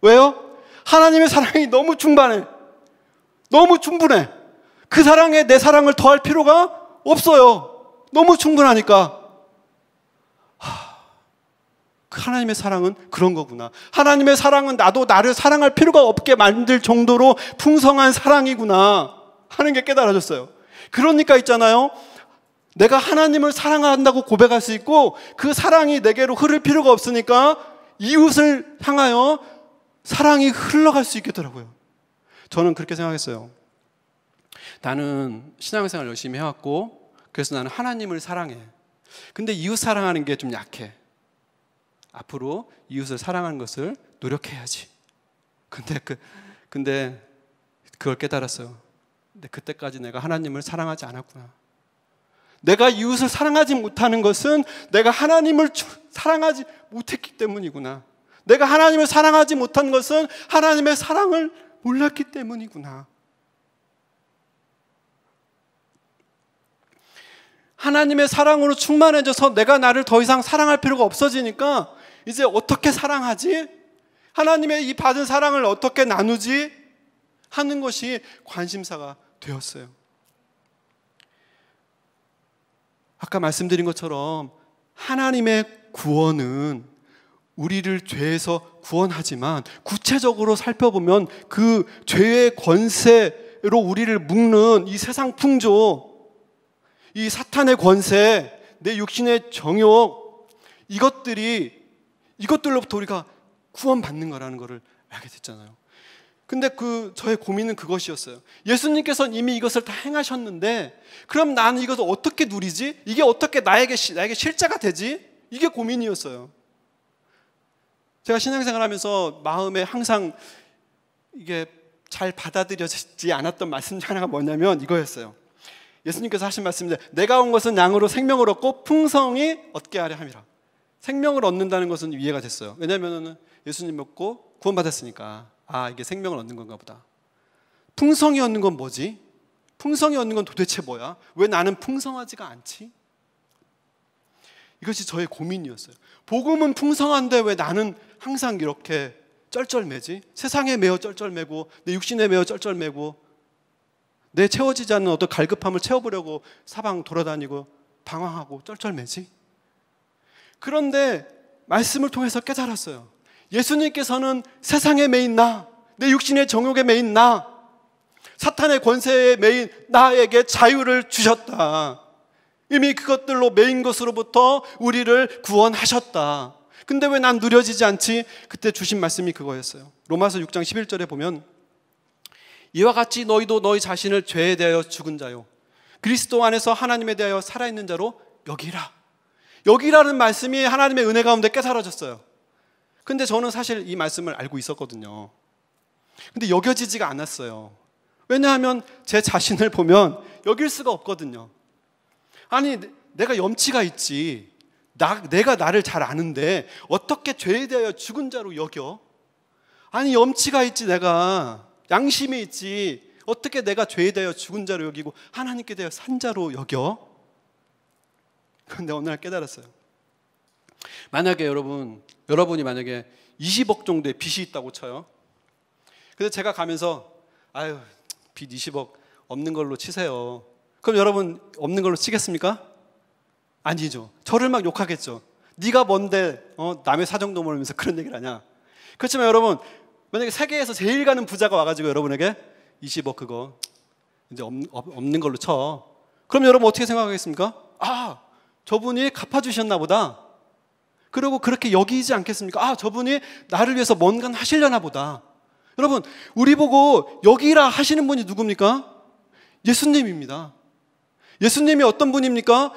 왜요? 하나님의 사랑이 너무 충만해. 너무 충분해. 그 사랑에 내 사랑을 더할 필요가 없어요. 너무 충분하니까. 하, 그 나님의 사랑은 그런 거구나. 하나님의 사랑은 나도 나를 사랑할 필요가 없게 만들 정도로 풍성한 사랑이구나. 하는 게 깨달아졌어요. 그러니까 있잖아요. 내가 하나님을 사랑한다고 고백할 수 있고 그 사랑이 내게로 흐를 필요가 없으니까 이웃을 향하여 사랑이 흘러갈 수 있겠더라고요. 저는 그렇게 생각했어요. 나는 신앙생활 열심히 해왔고, 그래서 나는 하나님을 사랑해. 근데 이웃 사랑하는 게 좀 약해. 앞으로 이웃을 사랑하는 것을 노력해야지. 근데 그, 근데 그걸 깨달았어요. 근데 그때까지 내가 하나님을 사랑하지 않았구나. 내가 이웃을 사랑하지 못하는 것은 내가 하나님을 사랑하지 못했기 때문이구나. 내가 하나님을 사랑하지 못한 것은 하나님의 사랑을 몰랐기 때문이구나. 하나님의 사랑으로 충만해져서 내가 나를 더 이상 사랑할 필요가 없어지니까 이제 어떻게 사랑하지? 하나님의 이 받은 사랑을 어떻게 나누지? 하는 것이 관심사가 되었어요. 아까 말씀드린 것처럼 하나님의 구원은 우리를 죄에서 구원하지만 구체적으로 살펴보면 그 죄의 권세로 우리를 묶는 이 세상 풍조, 이 사탄의 권세, 내 육신의 정욕, 이것들이, 이것들로부터 우리가 구원받는 거라는 것을 알게 됐잖아요. 근데 그 저의 고민은 그것이었어요. 예수님께서는 이미 이것을 다 행하셨는데 그럼 나는 이것을 어떻게 누리지? 이게 어떻게 나에게 나에게 실제가 되지? 이게 고민이었어요. 제가 신앙생활하면서 마음에 항상 이게 잘 받아들여지지 않았던 말씀 중 하나가 뭐냐면 이거였어요. 예수님께서 하신 말씀인데 내가 온 것은 양으로 생명을 얻고 풍성히 얻게 하려 함이라. 생명을 얻는다는 것은 이해가 됐어요. 왜냐면은 예수님 믿고 구원받았으니까 아 이게 생명을 얻는 건가 보다. 풍성이 얻는 건 뭐지? 풍성이 얻는 건 도대체 뭐야? 왜 나는 풍성하지가 않지? 이것이 저의 고민이었어요. 복음은 풍성한데 왜 나는 항상 이렇게 쩔쩔매지? 세상에 매어 쩔쩔매고 내 육신에 매어 쩔쩔매고 내 채워지지 않는 어떤 갈급함을 채워보려고 사방 돌아다니고 방황하고 쩔쩔매지? 그런데 말씀을 통해서 깨달았어요. 예수님께서는 세상에 매인 나, 내 육신의 정욕에 매인 나, 사탄의 권세에 매인 나에게 자유를 주셨다. 이미 그것들로 매인 것으로부터 우리를 구원하셨다. 근데 왜 난 누려지지 않지? 그때 주신 말씀이 그거였어요. 로마서 6장 11절에 보면 이와 같이 너희도 너희 자신을 죄에 대하여 죽은 자요. 그리스도 안에서 하나님에 대하여 살아있는 자로 여기라. 여기라는 말씀이 하나님의 은혜 가운데 깨사라졌어요 근데 저는 사실 이 말씀을 알고 있었거든요. 근데 여겨지지가 않았어요. 왜냐하면 제 자신을 보면 여길 수가 없거든요. 아니, 내가 염치가 있지. 나, 내가 나를 잘 아는데 어떻게 죄에 대하여 죽은 자로 여겨? 아니 염치가 있지 내가 양심이 있지 어떻게 내가 죄에 대하여 죽은 자로 여기고 하나님께 대하여 산 자로 여겨? 그런데 어느 날 깨달았어요. 만약에 여러분 여러분이 만약에 20억 정도의 빚이 있다고 쳐요. 근데 제가 가면서 아유 빚 20억 없는 걸로 치세요. 그럼 여러분 없는 걸로 치겠습니까? 아니죠. 저를 막 욕하겠죠. 네가 뭔데 어, 남의 사정도 모르면서 그런 얘기를 하냐. 그렇지만 여러분 만약에 세계에서 제일 가는 부자가 와가지고 여러분에게 20억 뭐 그거 이제 없, 없는 걸로 쳐. 그럼 여러분 어떻게 생각하겠습니까? 아 저분이 갚아주셨나 보다. 그리고 그렇게 여기지 않겠습니까? 아 저분이 나를 위해서 뭔가 하시려나 보다. 여러분 우리 보고 여기라 하시는 분이 누굽니까? 예수님입니다. 예수님이 어떤 분입니까?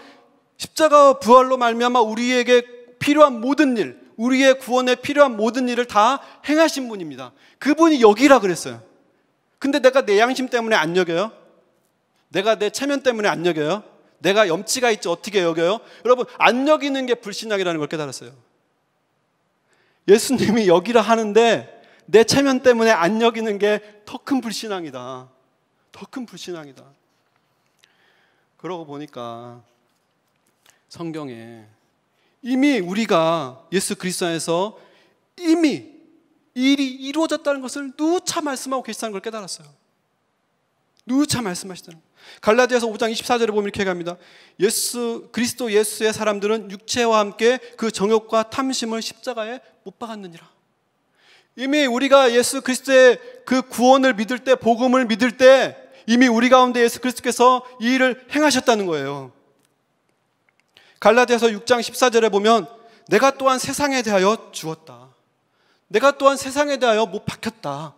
십자가 부활로 말미암아 우리에게 필요한 모든 일, 우리의 구원에 필요한 모든 일을 다 행하신 분입니다. 그분이 여기라 그랬어요. 근데 내가 내 양심 때문에 안 여겨요? 내가 내 체면 때문에 안 여겨요? 내가 염치가 있지 어떻게 여겨요? 여러분 안 여기는 게 불신앙이라는 걸 깨달았어요. 예수님이 여기라 하는데 내 체면 때문에 안 여기는 게 더 큰 불신앙이다. 더 큰 불신앙이다. 그러고 보니까 성경에 이미 우리가 예수 그리스도 안에서 이미 일이 이루어졌다는 것을 누차 말씀하고 계시다는 걸 깨달았어요. 누차 말씀하시다는 거요 갈라디아서 5장 24절에 보면 이렇게 갑니다. 예수 그리스도 예수의 사람들은 육체와 함께 그 정욕과 탐심을 십자가에 못 박았느니라. 이미 우리가 예수 그리스도의 그 구원을 믿을 때 복음을 믿을 때 이미 우리 가운데 예수 그리스도께서 이 일을 행하셨다는 거예요. 갈라디아서 6장 14절에 보면 내가 또한 세상에 대하여 죽었다. 내가 또한 세상에 대하여 못 박혔다.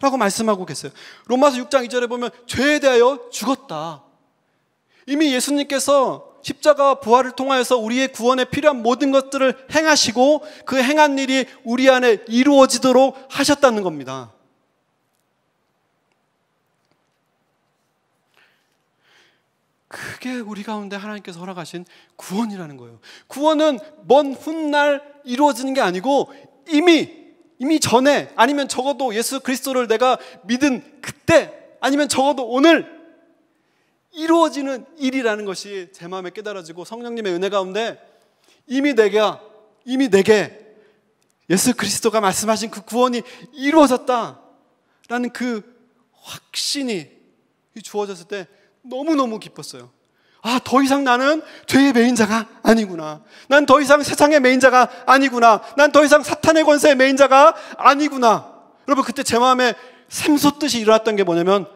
라고 말씀하고 계세요. 로마서 6장 2절에 보면 죄에 대하여 죽었다. 이미 예수님께서 십자가 와 부활을 통하여서 우리의 구원에 필요한 모든 것들을 행하시고 그 행한 일이 우리 안에 이루어지도록 하셨다는 겁니다. 그게 우리 가운데 하나님께서 허락하신 구원이라는 거예요. 구원은 먼 훗날 이루어지는 게 아니고 이미 이미 전에 아니면 적어도 예수 그리스도를 내가 믿은 그때 아니면 적어도 오늘 이루어지는 일이라는 것이 제 마음에 깨달아지고 성령님의 은혜 가운데 이미 내가 이미 내게 예수 그리스도가 말씀하신 그 구원이 이루어졌다라는 그 확신이 주어졌을 때 너무너무 기뻤어요. 아, 더 이상 나는 죄의 메인자가 아니구나. 난 더 이상 세상의 메인자가 아니구나. 난 더 이상 사탄의 권세의 메인자가 아니구나. 여러분, 그때 제 마음에 샘솟듯이 일어났던 게 뭐냐면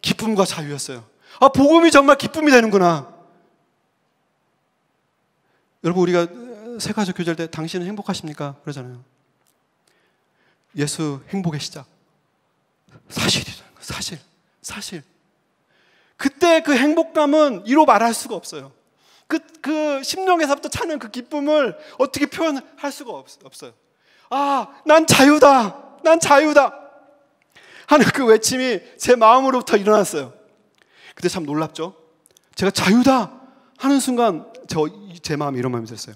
기쁨과 자유였어요. 아, 복음이 정말 기쁨이 되는구나. 여러분, 우리가 세가지 교제할 때 당신은 행복하십니까? 그러잖아요. 예수 행복의 시작. 사실이라는 거, 사실. 사실. 그때 그 행복감은 이로 말할 수가 없어요. 그, 그 심령에서부터 차는 그 기쁨을 어떻게 표현할 수가 없, 어요 아, 난 자유다. 난 자유다. 하는 그 외침이 제 마음으로부터 일어났어요. 그때 참 놀랍죠? 제가 자유다 하는 순간 저, 제 마음이 이런 마음이 들었어요.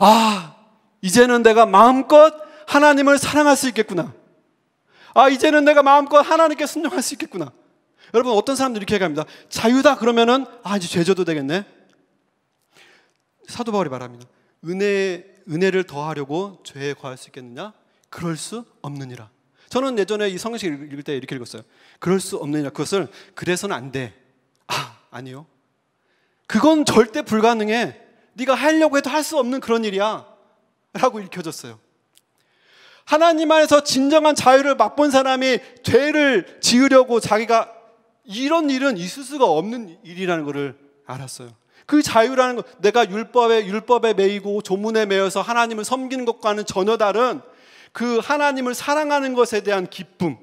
아, 이제는 내가 마음껏 하나님을 사랑할 수 있겠구나. 아, 이제는 내가 마음껏 하나님께 순종할 수 있겠구나. 여러분 어떤 사람들이 이렇게 갑니다. 자유다 그러면은 아 이제 죄져도 되겠네. 사도 바울이 말합니다. 은혜 은혜를 더하려고 죄에 과할 수 있겠느냐? 그럴 수 없느니라. 저는 예전에 이성경 읽을 때 이렇게 읽었어요. 그럴 수없느니 그것을 그래서는 안 돼. 아 아니요. 그건 절대 불가능해. 네가 하려고 해도 할 수 없는 그런 일이야. 라고 읽혀졌어요. 하나님 안에서 진정한 자유를 맛본 사람이 죄를 지으려고 자기가 이런 일은 있을 수가 없는 일이라는 것을 알았어요. 그 자유라는 것, 내가 율법에, 율법에 매이고 조문에 매여서 하나님을 섬기는 것과는 전혀 다른 그 하나님을 사랑하는 것에 대한 기쁨.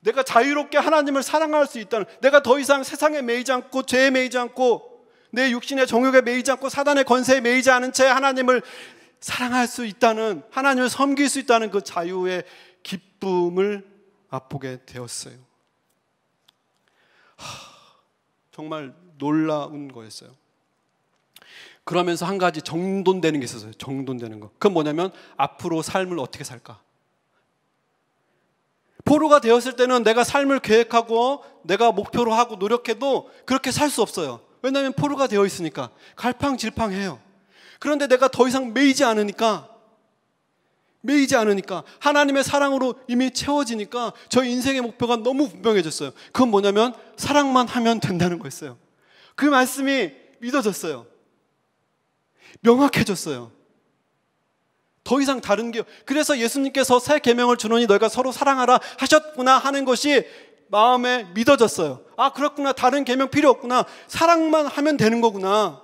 내가 자유롭게 하나님을 사랑할 수 있다는, 내가 더 이상 세상에 매이지 않고, 죄에 매이지 않고, 내 육신의 정욕에 매이지 않고, 사단의 권세에 매이지 않은 채 하나님을 사랑할 수 있다는, 하나님을 섬길 수 있다는 그 자유의 기쁨을 맛보게 되었어요. 하, 정말 놀라운 거였어요. 그러면서 한 가지 정돈되는 게 있었어요. 정돈되는 거. 그건 뭐냐면 앞으로 삶을 어떻게 살까? 포로가 되었을 때는 내가 삶을 계획하고 내가 목표로 하고 노력해도 그렇게 살 수 없어요. 왜냐하면 포로가 되어 있으니까 갈팡질팡해요. 그런데 내가 더 이상 매이지 않으니까 매이지 않으니까 하나님의 사랑으로 이미 채워지니까 저 인생의 목표가 너무 분명해졌어요. 그건 뭐냐면 사랑만 하면 된다는 거였어요. 그 말씀이 믿어졌어요. 명확해졌어요. 더 이상 다른 게 그래서 예수님께서 새 계명을 주노니 너희가 서로 사랑하라 하셨구나 하는 것이 마음에 믿어졌어요. 아 그렇구나 다른 계명 필요 없구나 사랑만 하면 되는 거구나.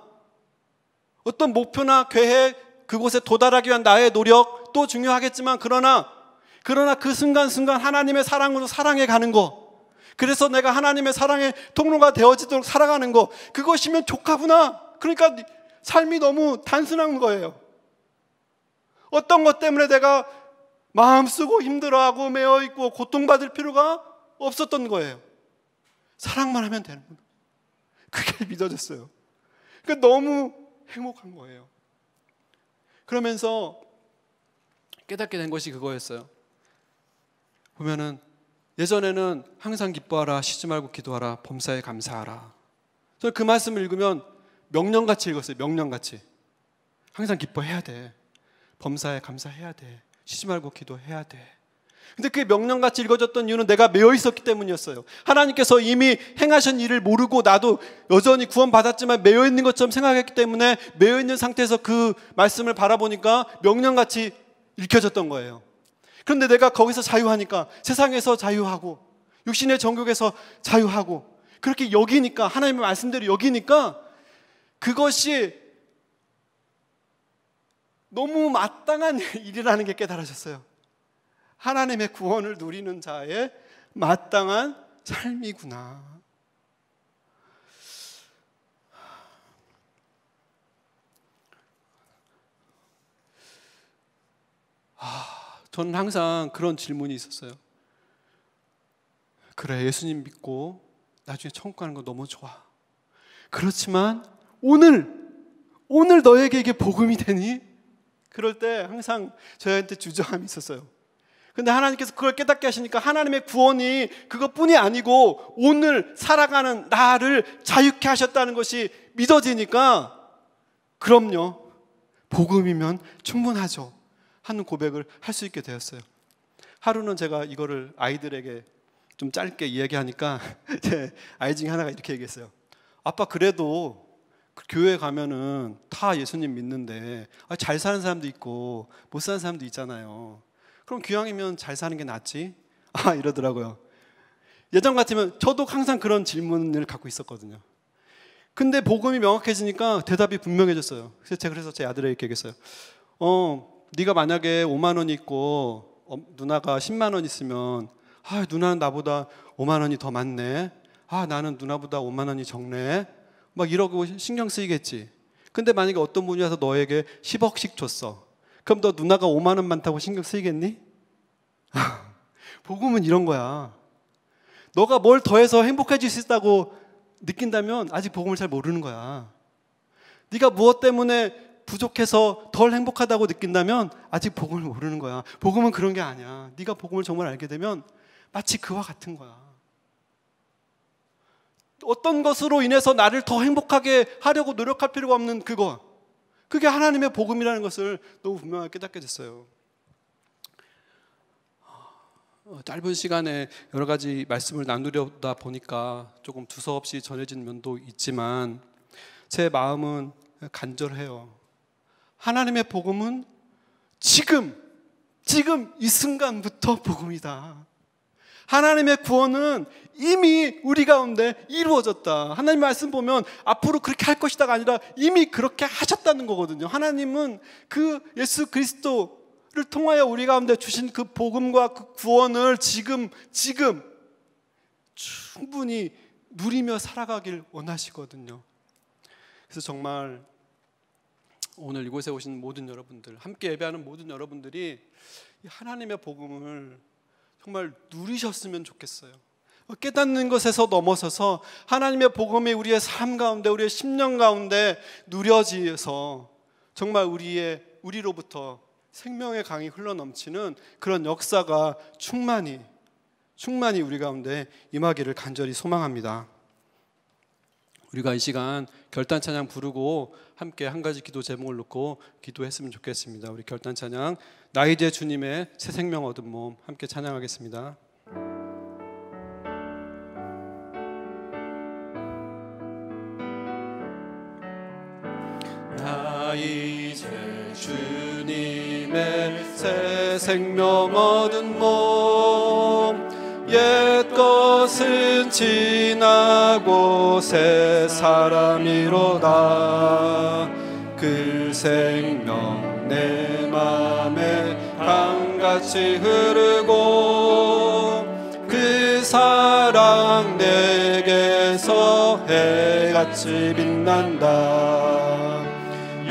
어떤 목표나 계획 그곳에 도달하기 위한 나의 노력도 중요하겠지만 그러나 그러나 그 순간순간 하나님의 사랑으로 사랑해 가는 거. 그래서 내가 하나님의 사랑의 통로가 되어지도록 살아가는 거. 그것이면 조카구나. 그러니까 삶이 너무 단순한 거예요. 어떤 것 때문에 내가 마음 쓰고 힘들어하고 매어 있고 고통받을 필요가 없었던 거예요. 사랑만 하면 되는 거예요 그게 <laughs> 믿어졌어요. 그러니까 너무 행복한 거예요. 그러면서 깨닫게 된 것이 그거였어요. 보면은 예전에는 항상 기뻐하라, 쉬지 말고 기도하라, 범사에 감사하라. 저그 말씀을 읽으면 명령같이 읽었어요. 명령같이. 항상 기뻐해야 돼. 범사에 감사해야 돼. 쉬지 말고 기도해야 돼. 근데 그게 명령같이 읽어졌던 이유는 내가 매여 있었기 때문이었어요. 하나님께서 이미 행하신 일을 모르고 나도 여전히 구원받았지만 매여 있는 것처럼 생각했기 때문에 매여 있는 상태에서 그 말씀을 바라보니까 명령같이 읽혀졌던 거예요. 그런데 내가 거기서 자유하니까 세상에서 자유하고 육신의 정욕에서 자유하고 그렇게 여기니까 하나님의 말씀대로 여기니까 그것이 너무 마땅한 <laughs> 일이라는 게 깨달아졌어요. 하나님의 구원을 누리는 자의 마땅한 삶이구나. 아, 저는 항상 그런 질문이 있었어요. 그래, 예수님 믿고 나중에 천국 가는 거 너무 좋아. 그렇지만 오늘 오늘 너에게 이게 복음이 되니? 그럴 때 항상 저한테 주저함이 있었어요. 근데 하나님께서 그걸 깨닫게 하시니까 하나님의 구원이 그것뿐이 아니고 오늘 살아가는 나를 자유케 하셨다는 것이 믿어지니까 그럼요. 복음이면 충분하죠. 하는 고백을 할 수 있게 되었어요. 하루는 제가 이거를 아이들에게 좀 짧게 이야기하니까 <laughs> 제 아이 중에 하나가 이렇게 얘기했어요. 아빠 그래도 그 교회 가면은 다 예수님 믿는데 아, 잘 사는 사람도 있고 못 사는 사람도 있잖아요. 그럼 귀향이면잘 사는 게 낫지? <laughs> 아, 이러더라고요. 예전 같으면 저도 항상 그런 질문을 갖고 있었거든요. 근데 복음이 명확해지니까 대답이 분명해졌어요. 그래서 제가 그래서 제 아들에게 얘기했어요. 어, 네가 만약에 5만 원 있고 어, 누나가 10만 원 있으면 아, 누나는 나보다 5만 원이 더 많네. 아, 나는 누나보다 5만 원이 적네. 막 이러고 신경 쓰이겠지. 근데 만약에 어떤 분이 와서 너에게 10억씩 줬어. 그럼 너 누나가 5만 원 많다고 신경 쓰이겠니? <laughs> 복음은 이런 거야. 너가 뭘 더해서 행복해질 수 있다고 느낀다면 아직 복음을 잘 모르는 거야. 네가 무엇 때문에 부족해서 덜 행복하다고 느낀다면 아직 복음을 모르는 거야. 복음은 그런 게 아니야. 네가 복음을 정말 알게 되면 마치 그와 같은 거야. 어떤 것으로 인해서 나를 더 행복하게 하려고 노력할 필요가 없는 그거. 그게 하나님의 복음이라는 것을 너무 분명하게 깨닫게 됐어요. 어, 짧은 시간에 여러 가지 말씀을 나누려다 보니까 조금 두서없이 전해진 면도 있지만 제 마음은 간절해요. 하나님의 복음은 지금, 지금 이 순간부터 복음이다. 하나님의 구원은 이미 우리 가운데 이루어졌다. 하나님 말씀 보면 앞으로 그렇게 할 것이다가 아니라 이미 그렇게 하셨다는 거거든요. 하나님은 그 예수 그리스도를 통하여 우리 가운데 주신 그 복음과 그 구원을 지금 지금 충분히 누리며 살아가길 원하시거든요. 그래서 정말 오늘 이곳에 오신 모든 여러분들, 함께 예배하는 모든 여러분들이 하나님의 복음을 정말 누리셨으면 좋겠어요. 깨닫는 것에서 넘어서서 하나님의 복음이 우리의 삶 가운데, 우리의 심령 가운데 누려지서 정말 우리의 우리로부터 생명의 강이 흘러넘치는 그런 역사가 충만히 충만히 우리 가운데 임하기를 간절히 소망합니다. 우리가 이 시간 결단 찬양 부르고 함께 한 가지 기도 제목을 놓고 기도했으면 좋겠습니다. 우리 결단 찬양 나이제 주님의 새 생명 얻은 몸 함께 찬양하겠습니다. 나이제 주님의 새 생명 얻은 몸옛 것은 지나고 새 사람이로다 그 생명 내 맘에 강같이 흐르고 그 사랑 내게서 해같이 빛난다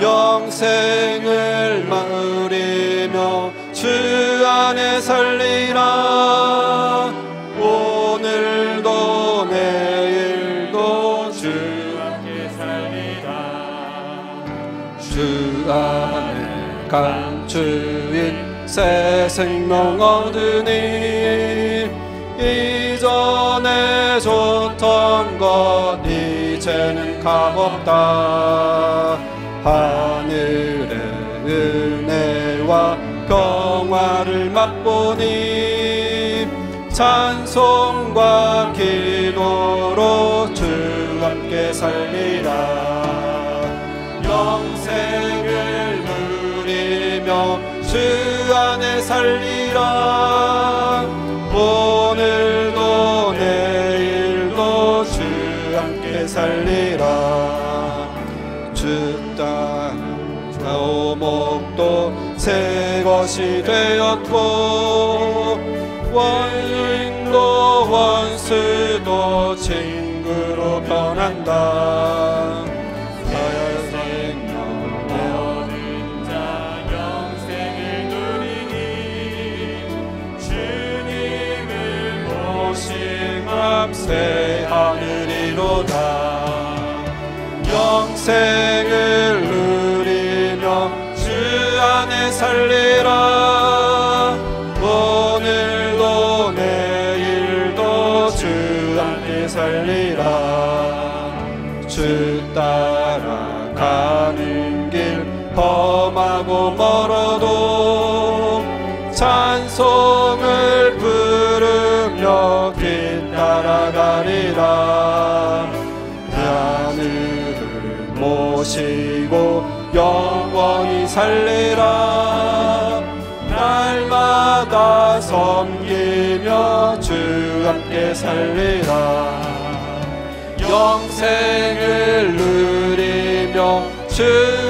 영생을 마 거룩 주인 새 생명 얻으니 이전에 좋던 것 이제는 값없다 하늘의 은혜와 평화를 맛보니 찬송과 기도로 주 함께 살리라 되며 주 안에 살리라 오늘도 내일도 주 함께 살리라 주땅 좌오목도 새 것이 되었고 원인도 원수도 친구로 변한다 새하늘이로다 영생을 누리며 주 안에 살리라 오늘도 내일도 주 안에 살리라 주 땅. 하늘을 모시고 영광이 살리라 날마다 섬기며 주 함께 살리라 영생을 누리며 주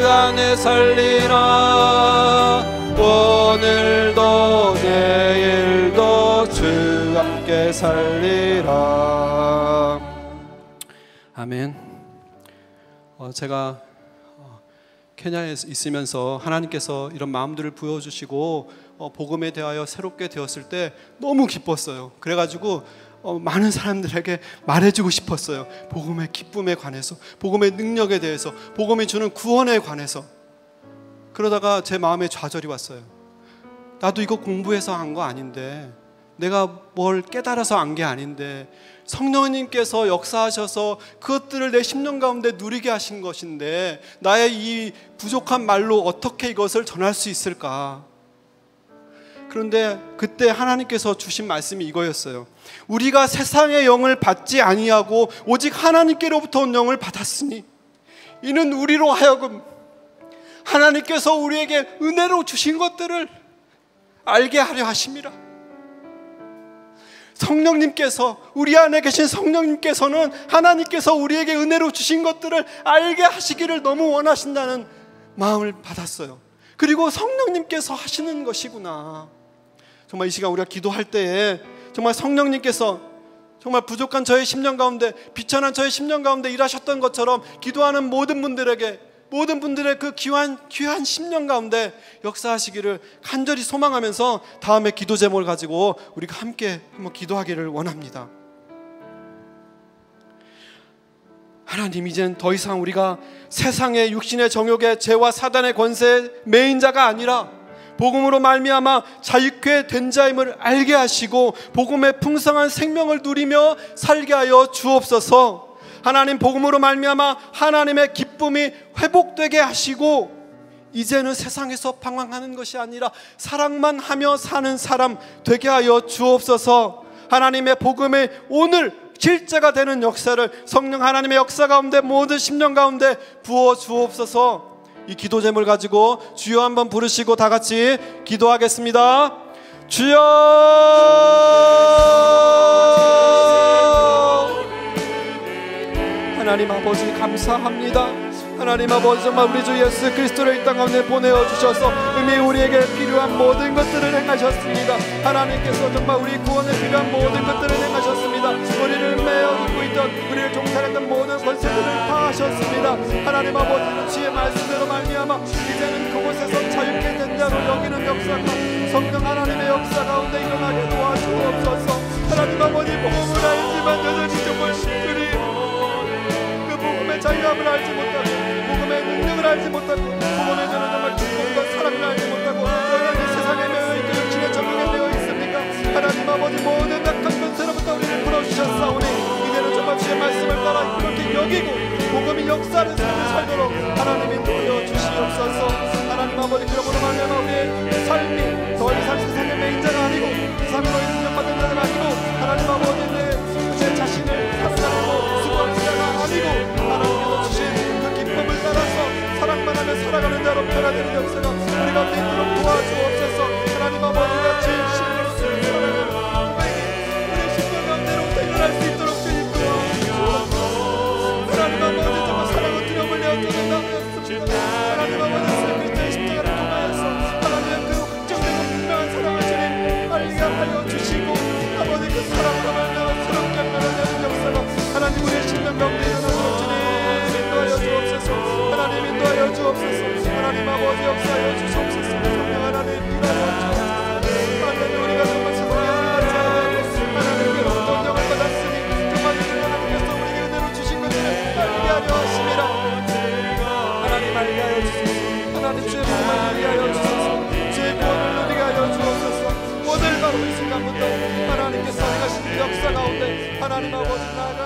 안에 살리라 오늘도 내일도 주 함께 살리라 아멘. 어, 제가 어, 케냐에 있으면서 하나님께서 이런 마음들을 부여주시고 어, 복음에 대하여 새롭게 되었을 때 너무 기뻤어요. 그래가지고 어, 많은 사람들에게 말해주고 싶었어요. 복음의 기쁨에 관해서, 복음의 능력에 대해서, 복음이 주는 구원에 관해서. 그러다가 제 마음에 좌절이 왔어요. 나도 이거 공부해서 한 거 아닌데, 내가 뭘 깨달아서 한 게 아닌데, 성령님께서 역사하셔서 그것들을 내 심령 가운데 누리게 하신 것인데 나의 이 부족한 말로 어떻게 이것을 전할 수 있을까? 그런데 그때 하나님께서 주신 말씀이 이거였어요. 우리가 세상의 영을 받지 아니하고 오직 하나님께로부터 온 영을 받았으니 이는 우리로 하여금 하나님께서 우리에게 은혜로 주신 것들을 알게 하려 하심이라. 성령님께서 우리 안에 계신 성령님께서는 하나님께서 우리에게 은혜로 주신 것들을 알게 하시기를 너무 원하신다는 마음을 받았어요. 그리고 성령님께서 하시는 것이구나. 정말 이 시간 우리가 기도할 때에 정말 성령님께서 정말 부족한 저의 1 0 가운데 비천한 저의 1 0 가운데 일하셨던 것처럼 기도하는 모든 분들에게 모든 분들의 그 귀한 귀한 10년 가운데 역사하시기를 간절히 소망하면서 다음에 기도 제목을 가지고 우리가 함께 한번 기도하기를 원합니다. 하나님 이젠 더 이상 우리가 세상의 육신의 정욕의 죄와 사단의 권세의 메인자가 아니라 복음으로 말미암아 자유케 된 자임을 알게 하시고 복음의 풍성한 생명을 누리며 살게 하여 주옵소서. 하나님 복음으로 말미암아 하나님의 기쁨이 회복되게 하시고 이제는 세상에서 방황하는 것이 아니라 사랑만 하며 사는 사람 되게 하여 주옵소서. 하나님의 복음의 오늘 실제가 되는 역사를 성령 하나님의 역사 가운데 모든 심령 가운데 부어 주옵소서. 이 기도 제물 가지고 주여 한번 부르시고 다 같이 기도하겠습니다. 주여 하나님 아버지 감사합니다 하나님 아버지 정말 우리 주 예수 그리스도를 이땅 가운데 보내어 주셔서 이미 우리에게 필요한 모든 것들을 행하셨습니다 하나님께서 정말 우리 구원에 필요한 모든 것들을 행하셨습니다 우리를 메어놓고 있던 우리를 종살했던 모든 권세들을 파하셨습니다 하나님 아버지 주의 말씀대로 말미암아 이제는 그곳에서 자유케 된 자로 여기는 역사가 성령 하나님의 역사 가운데 일어나게 도와주옵소서 하나님 아버지 복음을 알지만 되는 알지 못하고 구원의 자는 정말 기쁨과 사랑을 알지 못하고 여전히 세상에 매여 있고 육신의 정욕에 매여 있습니까 하나님 아버지 모든 낙한 변세로부터 우리를 풀어주셨사오니 이제는 정말 주의 말씀을 따라 그렇게 여기고 복음이 역사하는 삶을 살도록 하나님이 도와주시옵소서 하나님 아버지 그러므로 말미암아 우리의 삶이 더 이상 세상의 매인자가 아니고 세상으로 인정받는 자가 아니고 하나님 아버지 사랑만 하며 살아가는 자로 변화되는 역사가 우리 가운데 있도록 도와주옵소서 하나님 아버지 같이 역사여 주옵소서 하나님 아버지 역사여 주옵소서 하나님 네가 먼저 하나님 우리가 정말 성령 같지 않 하나님께 어떤 영을 받았으니 정말 하나님께서 우리에게 은혜로 주신 것을 알게 하려 하심이라 하나님 알게 하여 주소서 하나님 주의 복을 알게 하여 주소서 주의 구원을 누리게 하여 주옵소서 오늘 바로 이 순간부터 하나님께서 행하신 역사 가운데 하나님 아버지 나아가